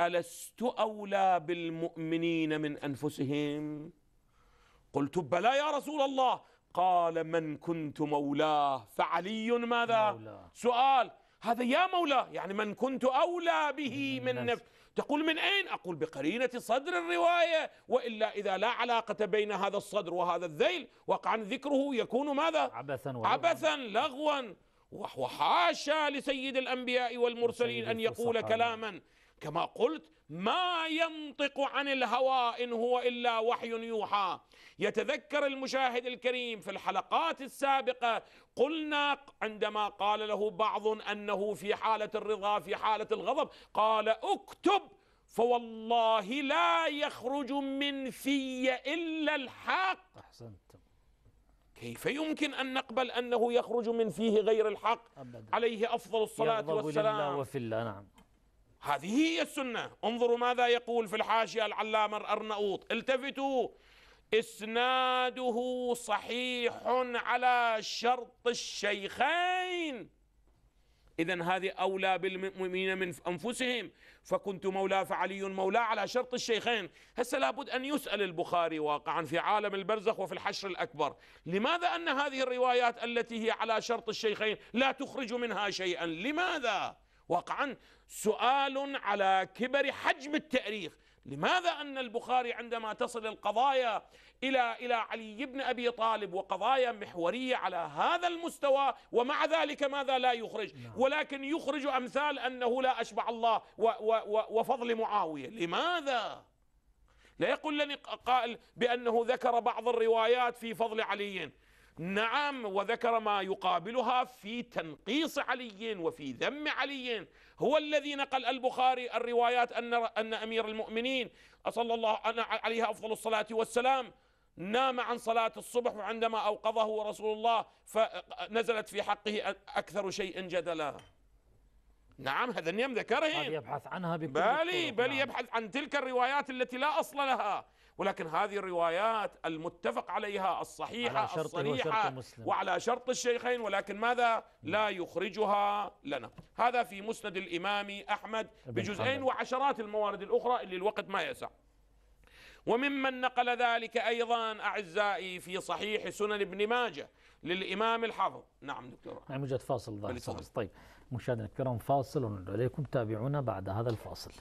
ألست أولى بالمؤمنين من أنفسهم قلت بلى يا رسول الله قال من كنت مولاه فعلي ماذا مولاه. سؤال هذا يا مولاه يعني من كنت أولى به من نفسي تقول من أين أقول بقرينة صدر الرواية وإلا إذا لا علاقة بين هذا الصدر وهذا الذيل وقعا ذكره يكون ماذا عبثا, ولغواً. عبثا لغوا وحاشا لسيد الأنبياء والمرسلين أن يقول كلاما كما قلت ما ينطق عن الهوى إن هو إلا وحي يوحى يتذكر المشاهد الكريم في الحلقات السابقة قلنا عندما قال له بعض أنه في حالة الرضا في حالة الغضب قال اكتب فوالله لا يخرج من في إلا الحق أحسنتم كيف يمكن أن نقبل أنه يخرج من فيه غير الحق أبدا. عليه أفضل الصلاة والسلام لله وفي الله نعم هذه هي السنة انظروا ماذا يقول في الحاشية العلامة الأرنؤوط التفتوا إسناده صحيح على شرط الشيخين إذا هذه أولى بالمؤمنين من أنفسهم فكنت مولى فعلي مولاه على شرط الشيخين هسه لابد أن يسأل البخاري واقعا في عالم البرزخ وفي الحشر الأكبر لماذا أن هذه الروايات التي هي على شرط الشيخين لا تخرج منها شيئا لماذا؟ واقعا سؤال على كبر حجم التاريخ لماذا أن البخاري عندما تصل القضايا إلى إلى علي بن أبي طالب وقضايا محورية على هذا المستوى ومع ذلك ماذا لا يخرج نعم. ولكن يخرج أمثال أنه لا أشبع الله وفضل معاوية لماذا؟ لا يقول لني قائل بأنه ذكر بعض الروايات في فضل علي نعم وذكر ما يقابلها في تنقيص علي وفي ذم علي هو الذي نقل البخاري الروايات أن أن أمير المؤمنين صلى الله عليه أفضل الصلاة والسلام نام عن صلاة الصبح وعندما أوقظه رسول الله فنزلت في حقه أكثر شيء جدلا نعم هذا النيم ذكرهم يبحث عنها بكل بل, بل نعم. يبحث عن تلك الروايات التي لا أصل لها ولكن هذه الروايات المتفق عليها الصحيحة على شرط الصريحة وشرط وعلى شرط الشيخين ولكن ماذا لا يخرجها لنا هذا في مسند الإمام أحمد بجزئين وعشرات الموارد الأخرى اللي الوقت ما يسع وممن نقل ذلك أيضا أعزائي في صحيح سنن ابن ماجه للإمام الحافظ نعم دكتور نعم يوجد فاصل طيب مشاهدنا الكرام فاصل ونعود إليكم تابعونا بعد هذا الفاصل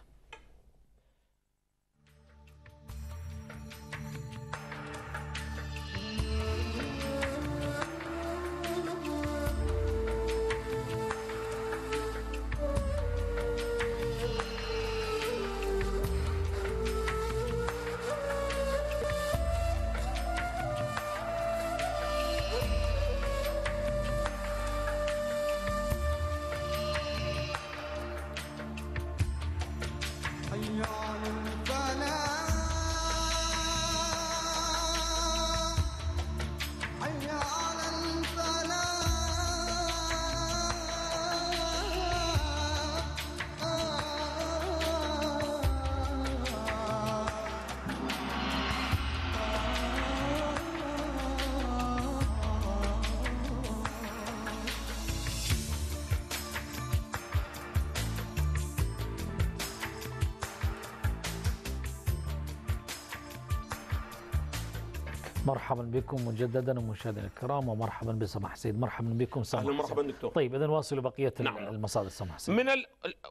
مرحبا بكم مجددا ومشاهدينا الكرام ومرحبا بسماح سيد مرحبا بكم سماح اهلا مرحبا دكتور طيب اذا واصلوا بقيه نعم. المصادر سماح سيد من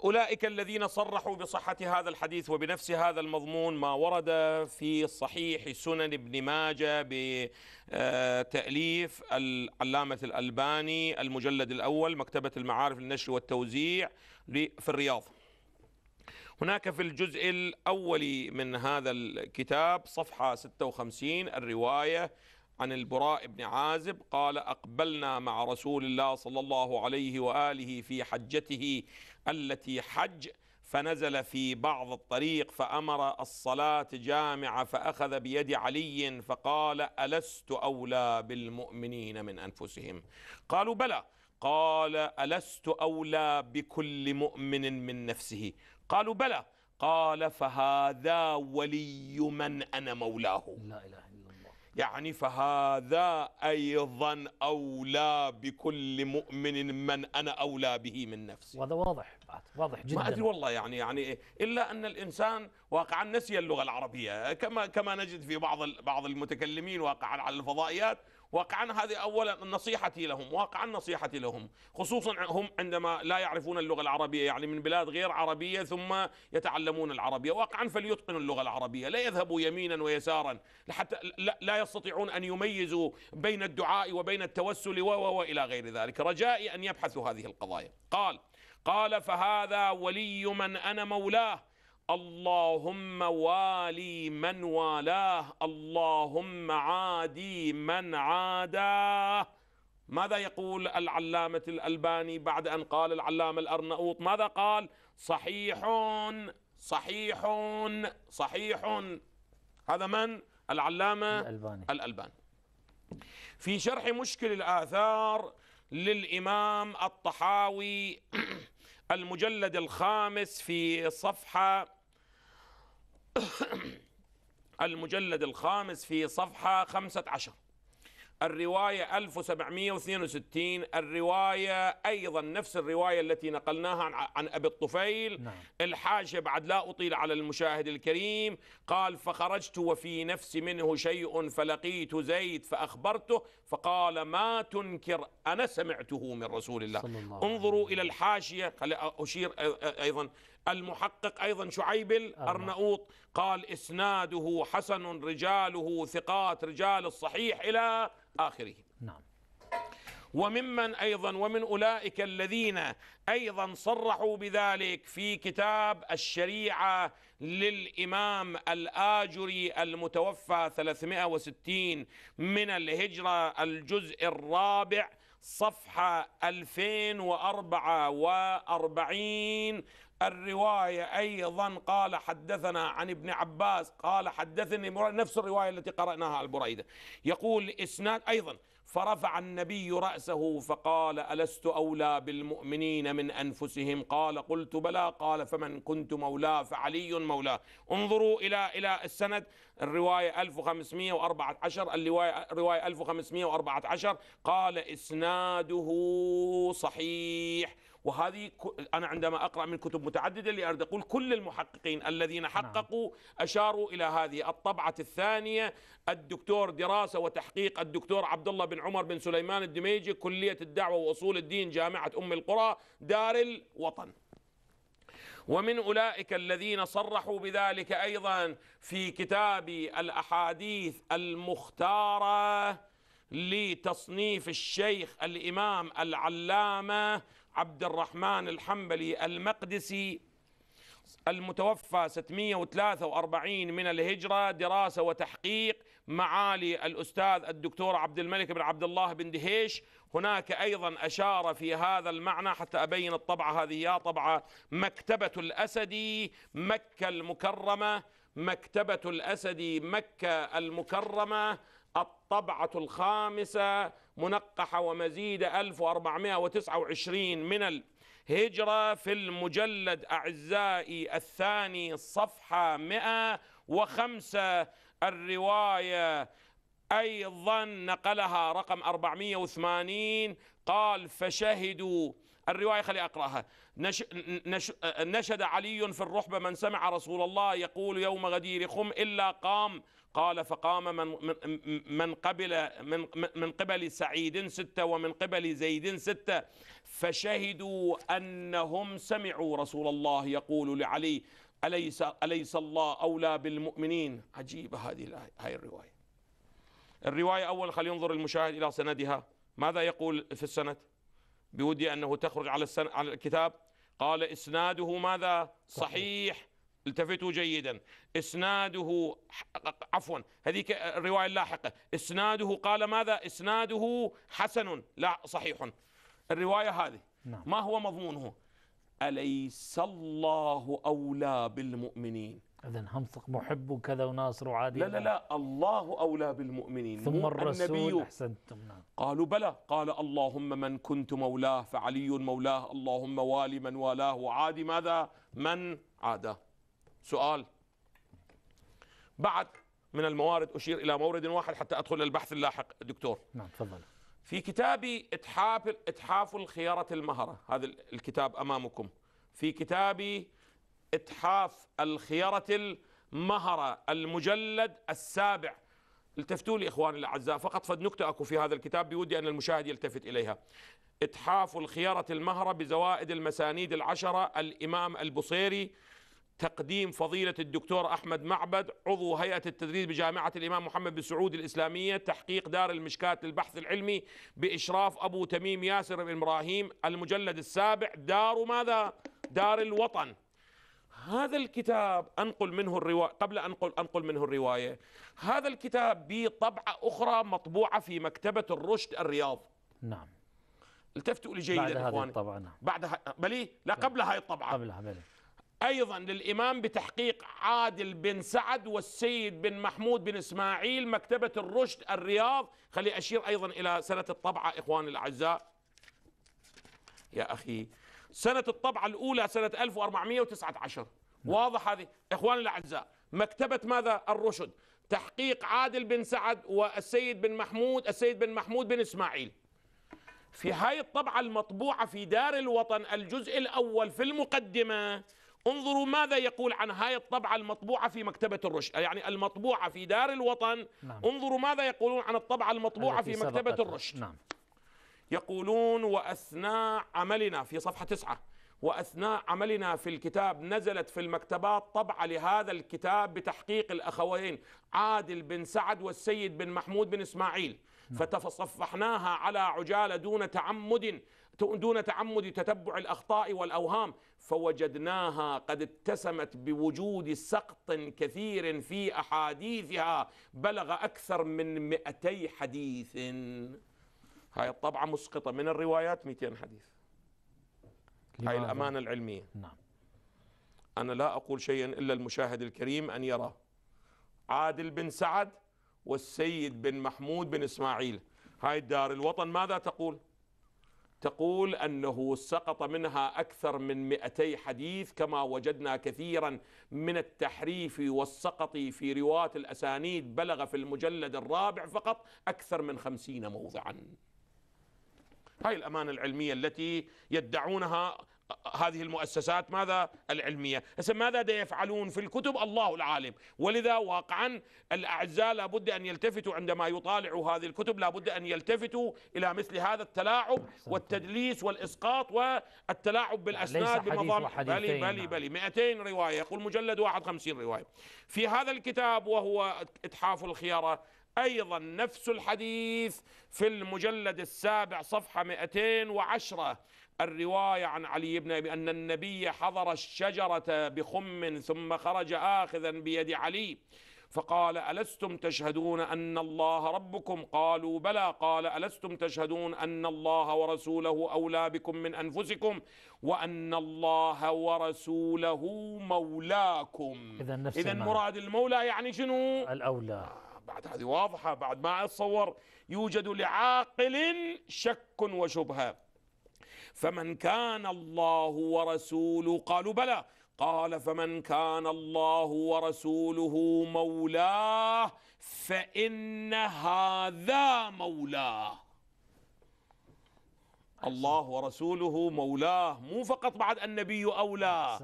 اولئك الذين صرحوا بصحه هذا الحديث وبنفس هذا المضمون ما ورد في صحيح سنن ابن ماجه بتاليف آه، العلامه الالباني المجلد الاول مكتبه المعارف للنشر والتوزيع في الرياض هناك في الجزء الأول من هذا الكتاب صفحة 56 الرواية عن البراء بن عازب قال أقبلنا مع رسول الله صلى الله عليه وآله في حجته التي حج فنزل في بعض الطريق فأمر الصلاة جامعة فأخذ بيد علي فقال ألست أولى بالمؤمنين من أنفسهم قالوا بلى قال ألست أولى بكل مؤمن من نفسه قالوا بلى قال فهذا ولي من أنا مولاه لا إله إلا الله يعني فهذا أيضا أولى بكل مؤمن من أنا أولى به من نفسي وهذا واضح واضح جدا ما أدري والله يعني يعني إلا أن الإنسان واقعا نسي اللغة العربية كما كما نجد في بعض بعض المتكلمين واقعا على الفضائيات واقعا هذه اولا نصيحتي لهم واقعا نصيحتي لهم خصوصا هم عندما لا يعرفون اللغه العربيه يعني من بلاد غير عربيه ثم يتعلمون العربيه واقعا فليتقنوا اللغه العربيه لا يذهبوا يمينا ويسارا حتى لا يستطيعون ان يميزوا بين الدعاء وبين التوسل و الى غير ذلك رجائي ان يبحثوا هذه القضايا قال قال فهذا ولي من انا مولاه اللهم والي من والاه اللهم عادي من عاداه ماذا يقول العلامة الألباني بعد أن قال العلامة الأرنؤوط ماذا قال صحيح صحيح صحيح هذا من العلامة الألباني, الألباني. في شرح مشكل الآثار للإمام الطحاوي المجلد الخامس في صفحة المجلد الخامس في صفحة 15 الرواية 1762 الرواية أيضا نفس الرواية التي نقلناها عن, أبي الطفيل نعم. الحاجة بعد لا أطيل على المشاهد الكريم قال فخرجت وفي نفسي منه شيء فلقيت زيد فأخبرته فقال ما تنكر أنا سمعته من رسول الله, صلى الله انظروا الله. إلى الحاشية أشير أيضا المحقق أيضا شعيب الأرنؤوط قال إسناده حسن رجاله ثقات رجال الصحيح إلى آخره نعم وممن أيضا ومن أولئك الذين أيضا صرحوا بذلك في كتاب الشريعة للإمام الآجري المتوفى 360 من الهجرة الجزء الرابع صفحة 2044 الرواية أيضا قال حدثنا عن ابن عباس قال حدثني نفس الرواية التي قرأناها البريدة يقول إسناد أيضا فرفع النبي رأسه فقال ألست أولى بالمؤمنين من أنفسهم قال قلت بلى قال فمن كنت مولاه فعلي مولاه انظروا إلى إلى السند الرواية 1514 الرواية الرواية 1514 قال إسناده صحيح وهذه أنا عندما أقرأ من كتب متعددة اللي أريد أقول كل المحققين الذين نعم. حققوا أشاروا إلى هذه الطبعة الثانية الدكتور دراسة وتحقيق الدكتور عبد الله بن عمر بن سليمان الدميجي كلية الدعوة وأصول الدين جامعة أم القرى دار الوطن ومن أولئك الذين صرحوا بذلك أيضا في كتاب الأحاديث المختارة لتصنيف الشيخ الإمام العلامة عبد الرحمن الحنبلي المقدسي المتوفى 643 من الهجرة دراسة وتحقيق معالي الأستاذ الدكتور عبد الملك بن عبد الله بن دهيش هناك أيضا أشار في هذا المعنى حتى أبين الطبعة هذه يا طبعة مكتبة الأسدي مكة المكرمة مكتبة الأسدي مكة المكرمة الطبعة الخامسة منقحة ومزيد 1429 من الهجرة في المجلد أعزائي الثاني صفحة 105 الرواية أيضا نقلها رقم 480 قال فشهدوا الرواية خلي أقرأها نش نش نشد علي في الرحبة من سمع رسول الله يقول يوم غدير خم إلا قام قال فقام من من قبل من من قبل سعيد ستة ومن قبل زيد ستة فشهدوا أنهم سمعوا رسول الله يقول لعلي أليس أليس الله أولى بالمؤمنين عجيبة هذه الآية هاي الرواية الرواية أول خلينا ننظر المشاهد إلى سندها ماذا يقول في السند بودي أنه تخرج على, على الكتاب قال إسناده ماذا صحيح التفتوا جيدا اسناده عفوا هذه الروايه اللاحقه اسناده قال ماذا اسناده حسن لا صحيح الروايه هذه نعم. ما هو مضمونه اليس الله اولى بالمؤمنين اذا همسق محب وكذا وناصر وعادي لا لا لا الله اولى بالمؤمنين ثم الرسول النبي احسنتم نعم قالوا بلى قال اللهم من كنت مولاه فعلي مولاه اللهم والي من والاه وعادي ماذا من عاده سؤال بعد من الموارد أشير إلى مورد واحد حتى أدخل البحث اللاحق دكتور نعم تفضل في كتابي إتحاف, إتحاف الخيارة المهرة هذا الكتاب أمامكم في كتابي إتحاف الخيارة المهرة المجلد السابع التفتوا لي إخواني الأعزاء فقط فد نكتة أكو في هذا الكتاب بودي أن المشاهد يلتفت إليها إتحاف الخيارة المهرة بزوائد المسانيد العشرة الإمام البصيري تقديم فضيلة الدكتور أحمد معبد عضو هيئة التدريس بجامعة الإمام محمد بن سعود الإسلامية تحقيق دار المشكاة للبحث العلمي بإشراف أبو تميم ياسر بن إبراهيم المجلد السابع دار ماذا؟ دار الوطن هذا الكتاب أنقل منه الرواية قبل أنقل أنقل منه الرواية هذا الكتاب بطبعة أخرى مطبوعة في مكتبة الرشد الرياض نعم التفتوا لي جيدا بعد هذه الطبعة نعم بعد ه... بلي لا نعم. قبل هاي الطبعة قبلها بلي أيضا للإمام بتحقيق عادل بن سعد والسيد بن محمود بن إسماعيل مكتبة الرشد الرياض خلي أشير أيضا إلى سنة الطبعة إخواني الأعزاء يا أخي سنة الطبعة الأولى سنة 1419 واضح هذه إخواني الأعزاء مكتبة ماذا الرشد تحقيق عادل بن سعد والسيد بن محمود السيد بن محمود بن إسماعيل في هاي الطبعة المطبوعة في دار الوطن الجزء الأول في المقدمة انظروا ماذا يقول عن هاي الطبعة المطبوعة في مكتبة الرشد يعني المطبوعة في دار الوطن نعم. انظروا ماذا يقولون عن الطبعة المطبوعة في مكتبة الرشد نعم. يقولون وأثناء عملنا في صفحة تسعة وأثناء عملنا في الكتاب نزلت في المكتبات طبعة لهذا الكتاب بتحقيق الأخوين عادل بن سعد والسيد بن محمود بن إسماعيل نعم. فتصفحناها على عجالة دون تعمد دون تعمد تتبع الاخطاء والاوهام فوجدناها قد اتسمت بوجود سقط كثير في احاديثها بلغ اكثر من 200 حديث هاي الطبعه مسقطه من الروايات 200 حديث هاي الامانه العلميه نعم انا لا اقول شيئا الا المشاهد الكريم ان يرى عادل بن سعد والسيد بن محمود بن اسماعيل هاي دار الوطن ماذا تقول تقول أنه سقط منها أكثر من 200 حديث كما وجدنا كثيرا من التحريف والسقط في رواة الأسانيد بلغ في المجلد الرابع فقط أكثر من خمسين موضعا هاي الأمانة العلمية التي يدعونها هذه المؤسسات ماذا العلمية هسه ماذا يفعلون في الكتب الله العالم ولذا واقعا الأعزاء لابد أن يلتفتوا عندما يطالعوا هذه الكتب لابد أن يلتفتوا إلى مثل هذا التلاعب والتدليس والإسقاط والتلاعب بالأسناد بمضام بلي بلي بلي 200 رواية يقول مجلد 51 رواية في هذا الكتاب وهو إتحاف الخيارة أيضا نفس الحديث في المجلد السابع صفحة 210 الرواية عن علي بن أبي أن النبي حضر الشجرة بخم ثم خرج آخذا بيد علي فقال ألستم تشهدون أن الله ربكم قالوا بلى قال ألستم تشهدون أن الله ورسوله أولى بكم من أنفسكم وأن الله ورسوله مولاكم إذا نفس إذا مراد المولى يعني شنو الأولى آه، بعد هذه واضحة بعد ما أتصور يوجد لعاقل شك وشبهة فمن كان الله ورسوله قالوا بلى قال فمن كان الله ورسوله مولاه فإن هذا مولاه الله ورسوله مولاه مو فقط بعد النبي أولى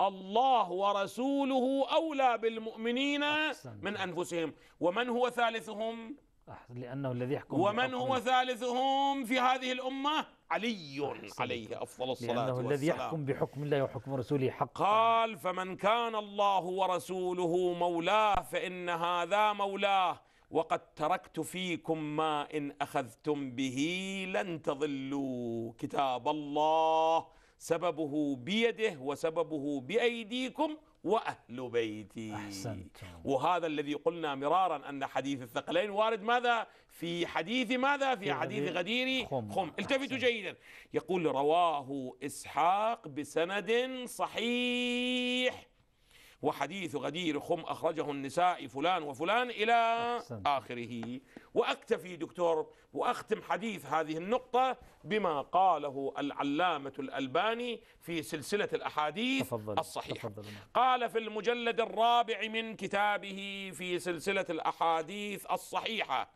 الله ورسوله أولى بالمؤمنين من أنفسهم ومن هو ثالثهم لأنه الذي يحكم ومن هو ثالثهم في هذه الأمة علي عليه أفضل الصلاة لأنه والسلام الذي يحكم بحكم الله وحكم رسوله حق قال فمن كان الله ورسوله مولاه فإن هذا مولاه وقد تركت فيكم ما إن أخذتم به لن تضلوا كتاب الله سببه بيده وسببه بأيديكم وأهل بيتي أحسنتم. وهذا الذي قلنا مرارا أن حديث الثقلين وارد ماذا في حديث ماذا في, في حديث غدير خم, خم. التفتوا جيدا يقول رواه إسحاق بسند صحيح وحديث غدير خم أخرجه النساء فلان وفلان إلى أحسن. آخره وأكتفي دكتور وأختم حديث هذه النقطة بما قاله العلامة الألباني في سلسلة الأحاديث تفضل. الصحيحة تفضل. قال في المجلد الرابع من كتابه في سلسلة الأحاديث الصحيحة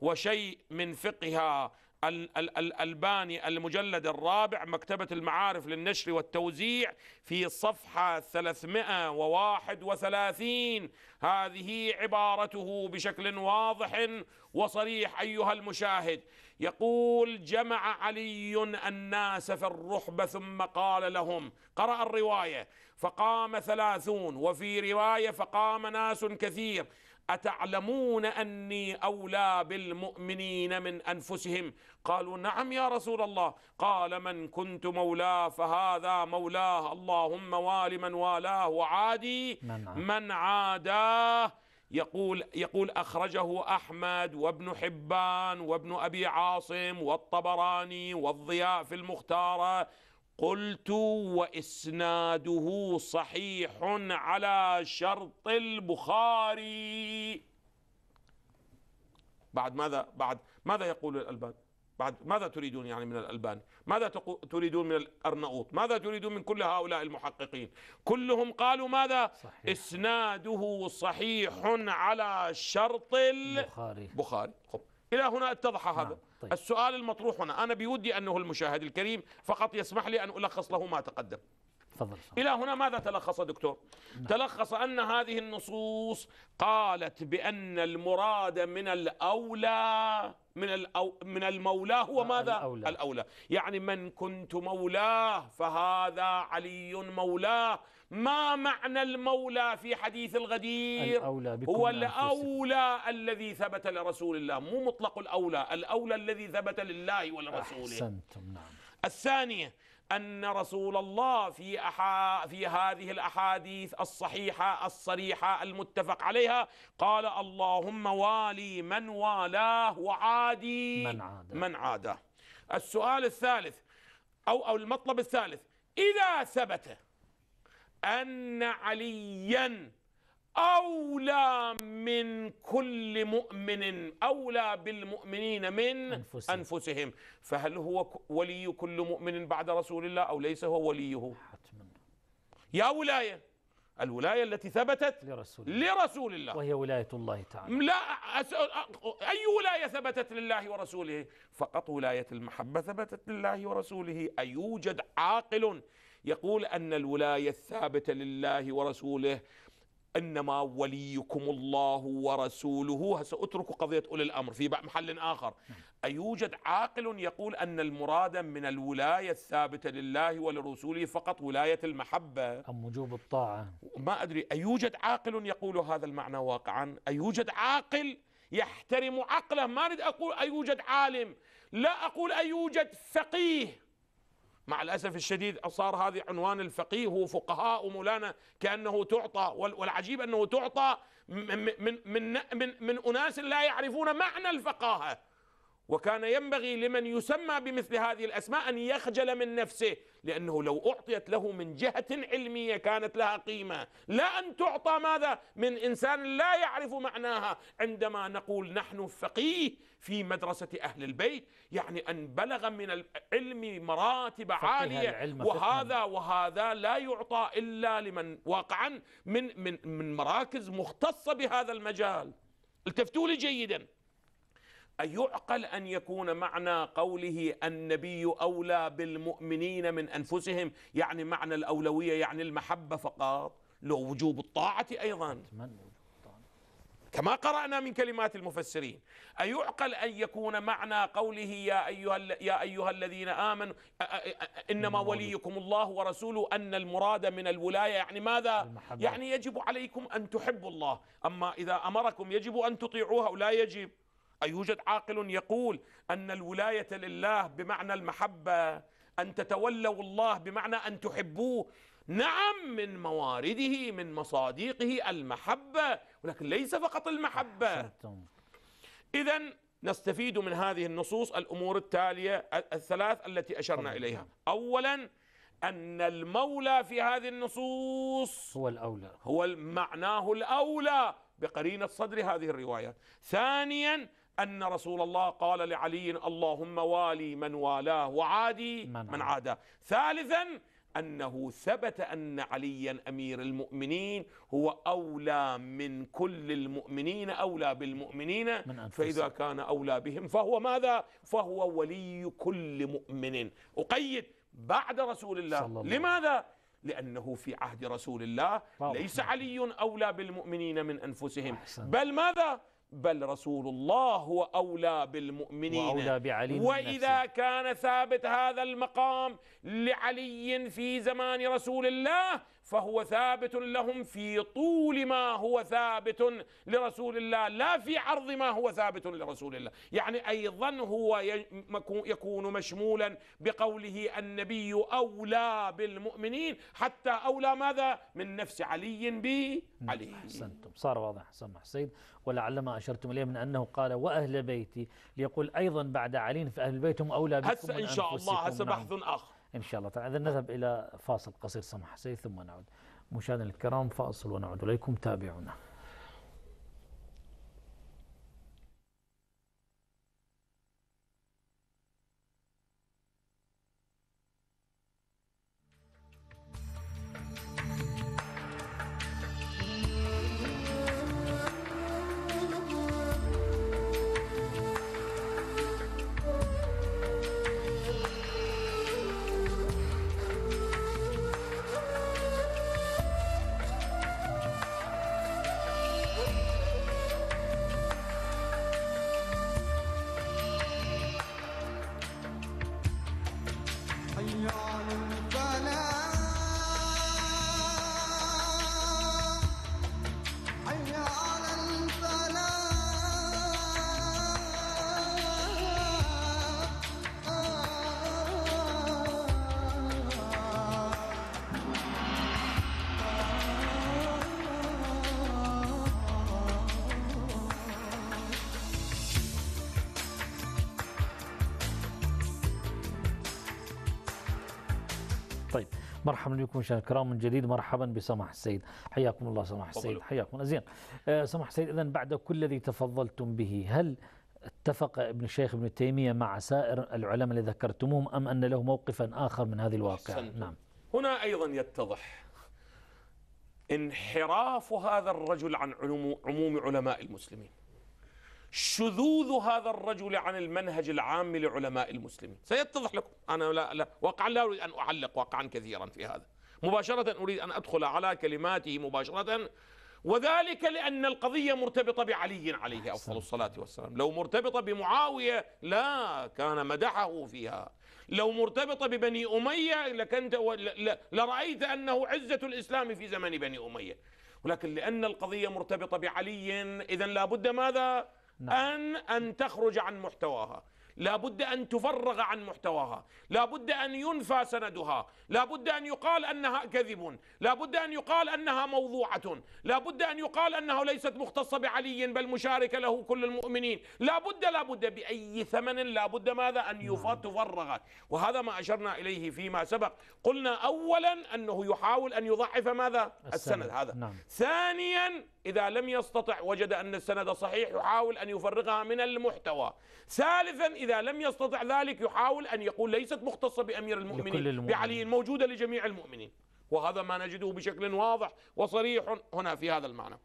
وشيء من فقهها الألباني المجلد الرابع مكتبة المعارف للنشر والتوزيع في صفحة 331 هذه عبارته بشكل واضح وصريح أيها المشاهد يقول جمع علي الناس في الرحبة ثم قال لهم قرأ الرواية فقام ثلاثون وفي رواية فقام ناس كثير أتعلمون أني أولى بالمؤمنين من أنفسهم قالوا نعم يا رسول الله قال من كنت مولاه فهذا مولاه اللهم وال من والاه وعادي من عاداه يقول يقول اخرجه احمد وابن حبان وابن ابي عاصم والطبراني والضياء في المختاره قلت واسناده صحيح على شرط البخاري بعد ماذا بعد ماذا يقول الألبان بعد ماذا تريدون يعني من الألباني ماذا تريدون من الأرنؤوط ماذا تريدون من كل هؤلاء المحققين كلهم قالوا ماذا صحيح. إسناده صحيح على شرط البخاري بخاري. خب. إلى هنا اتضح هذا نعم. طيب. السؤال المطروح هنا أنا بودي أنه المشاهد الكريم فقط يسمح لي أن ألخص له ما تقدم فضل. إلى هنا ماذا تلخص دكتور نعم. تلخص أن هذه النصوص قالت بأن المراد من الأولى من الأو من المولى هو آه، ماذا الأولى. الأولى يعني من كنت مولاه فهذا علي مولاه ما معنى المولى في حديث الغدير الأولى هو الأولى الذي ثبت لرسول الله مو مطلق الأولى الأولى الذي ثبت لله ولرسوله أحسنتم نعم الثانية أن رسول الله في أحا في هذه الأحاديث الصحيحة الصريحة المتفق عليها قال اللهم والي من والاه وعادي من عاده من عاده السؤال الثالث أو أو المطلب الثالث إذا ثبت أن عليا أولى من كل مؤمن أولى بالمؤمنين من أنفسهم, أنفسهم فهل هو ولي كل مؤمن بعد رسول الله أو ليس هو وليه حتما يا ولاية الولاية التي ثبتت لرسول الله, لرسول الله وهي ولاية الله تعالى لا أي ولاية ثبتت لله ورسوله فقط ولاية المحبة ثبتت لله ورسوله أيوجد عاقل يقول ان الولايه الثابته لله ورسوله انما وليكم الله ورسوله ساترك قضيه اولي الامر في محل اخر نعم. ايوجد عاقل يقول ان المراد من الولايه الثابته لله ولرسوله فقط ولايه المحبه ام وجوب الطاعه ما ادري ايوجد عاقل يقول هذا المعنى واقعا ايوجد عاقل يحترم عقله ما اريد اقول ايوجد عالم لا اقول ايوجد فقيه مع الأسف الشديد صار هذه عنوان الفقيه وفقهاء ومولانا كأنه تعطى والعجيب أنه تعطى من, من, من, من, من أناس لا يعرفون معنى الفقاهة وكان ينبغي لمن يسمى بمثل هذه الأسماء أن يخجل من نفسه لأنه لو أعطيت له من جهة علمية كانت لها قيمة لا أن تعطى ماذا من إنسان لا يعرف معناها عندما نقول نحن فقيه في مدرسة أهل البيت يعني أن بلغ من العلم مراتب عالية وهذا وهذا لا يعطى إلا لمن واقعا من, من, من مراكز مختصة بهذا المجال التفتوا لي جيداً أيعقل أن يكون معنى قوله النبي أولى بالمؤمنين من أنفسهم يعني معنى الأولوية يعني المحبة فقط لو وجوب الطاعة أيضا كما قرأنا من كلمات المفسرين أيعقل أن يكون معنى قوله يا أيها, يا أيها الذين آمنوا إنما وليكم الله ورسوله أن المراد من الولاية يعني ماذا المحبة. يعني يجب عليكم أن تحبوا الله أما إذا أمركم يجب أن تطيعوها ولا يجب أيوجد عاقل يقول أن الولاية لله بمعنى المحبة أن تتولوا الله بمعنى أن تحبوه نعم من موارده من مصادقه المحبة ولكن ليس فقط المحبة إذا نستفيد من هذه النصوص الأمور التالية الثلاث التي أشرنا إليها أولا أن المولى في هذه النصوص هو الأولى هو معناه الأولى بقرينة صدر هذه الروايات ثانيا أن رسول الله قال لعلي اللهم والي من والاه وعادي من عاداه ثالثا أنه ثبت أن عليا أمير المؤمنين هو أولى من كل المؤمنين أولى بالمؤمنين فإذا كان أولى بهم فهو ماذا؟ فهو ولي كل مؤمن أقيد بعد رسول الله, الله لماذا؟ لأنه في عهد رسول الله ليس علي أولى بالمؤمنين من أنفسهم بل ماذا؟ بل رسول الله هو أولى بالمؤمنين وأولى بعلي وإذا نفسه. كان ثابت هذا المقام لعلي في زمان رسول الله فهو ثابت لهم في طول ما هو ثابت لرسول الله لا في عرض ما هو ثابت لرسول الله يعني أيضا هو يكون مشمولا بقوله النبي أولى بالمؤمنين حتى أولى ماذا من نفس علي بي علي أحسنتم صار واضح حسن حسين ولعل ما أشرتم إليه من أنه قال وأهل بيتي ليقول أيضا بعد علي فأهل بيتهم أولى بكم هسه إن شاء الله هسه نعم. بحث آخر إن شاء الله تعالى نذهب إلى فاصل قصير سمح سيد ثم نعود مشاهدينا الكرام فاصل ونعود إليكم تابعونا مرحبا بكم مشاهدينا الكرام من جديد مرحبا بسماح السيد حياكم الله سماح السيد حياكم زين آه، سماح السيد اذا بعد كل الذي تفضلتم به هل اتفق ابن الشيخ ابن تيميه مع سائر العلماء اللي ذكرتموهم ام ان له موقفا اخر من هذه الواقعه؟ نعم هنا ايضا يتضح انحراف هذا الرجل عن عموم علماء المسلمين شذوذ هذا الرجل عن المنهج العام لعلماء المسلمين سيتضح لكم أنا لا, لا واقعا لا أريد أن أعلق واقعا كثيرا في هذا مباشرة أريد أن أدخل على كلماته مباشرة وذلك لأن القضية مرتبطة بعلي عليه أفضل الصلاة والسلام لو مرتبطة بمعاوية لا كان مدحه فيها لو مرتبطة ببني أمية لكنت لرأيت أنه عزة الإسلام في زمن بني أمية ولكن لأن القضية مرتبطة بعلي إذا لابد ماذا نعم. أن أن تخرج عن محتواها لا بد أن تفرغ عن محتواها لا بد أن ينفى سندها لا بد أن يقال أنها كذب لا بد أن يقال أنها موضوعة لا بد أن يقال أنها ليست مختصة بعلي بل مشاركة له كل المؤمنين لا بد لا بد بأي ثمن لا بد ماذا أن نعم. تفرغ وهذا ما أشرنا إليه فيما سبق قلنا أولا أنه يحاول أن يضعف ماذا السند, السند هذا نعم. ثانيا إذا لم يستطع وجد أن السند صحيح يحاول أن يفرغها من المحتوى ثالثا إذا لم يستطع ذلك يحاول أن يقول ليست مختصة بأمير المؤمنين بعلي موجودة لجميع المؤمنين وهذا ما نجده بشكل واضح وصريح هنا في هذا المعنى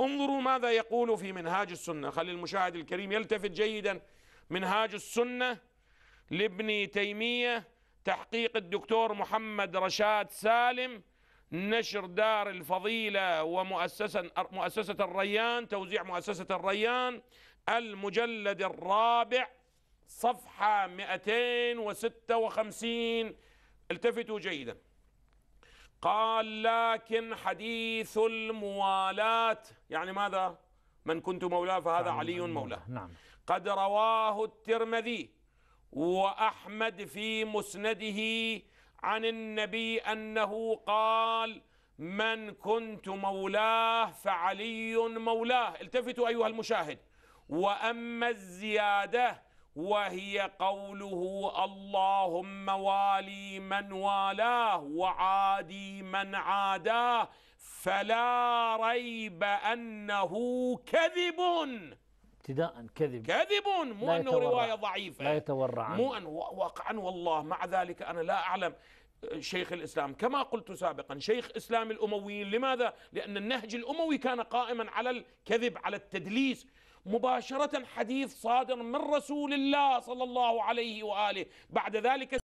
انظروا ماذا يقول في منهاج السنة خلي المشاهد الكريم يلتفت جيدا منهاج السنة لابن تيمية تحقيق الدكتور محمد رشاد سالم نشر دار الفضيلة ومؤسسة مؤسسة الريان توزيع مؤسسة الريان المجلد الرابع صفحة 256 التفتوا جيدا قال لكن حديث الموالاة يعني ماذا من كنت مولاه فهذا علي مولاه نعم قد رواه الترمذي وأحمد في مسنده عن النبي أنه قال من كنت مولاه فعلي مولاه التفتوا أيها المشاهد واما الزياده وهي قوله اللهم والي من والاه وعادي من عاداه فلا ريب انه كذب ابتداء كذب كذب مو انه روايه ضعيفه لا يتورع عنه. مو انه واقعا والله مع ذلك انا لا اعلم آه، شيخ الاسلام كما قلت سابقا شيخ اسلام الامويين لماذا؟ لان النهج الاموي كان قائما على الكذب على التدليس مباشرة حديث صادر من رسول الله صلى الله عليه وآله بعد ذلك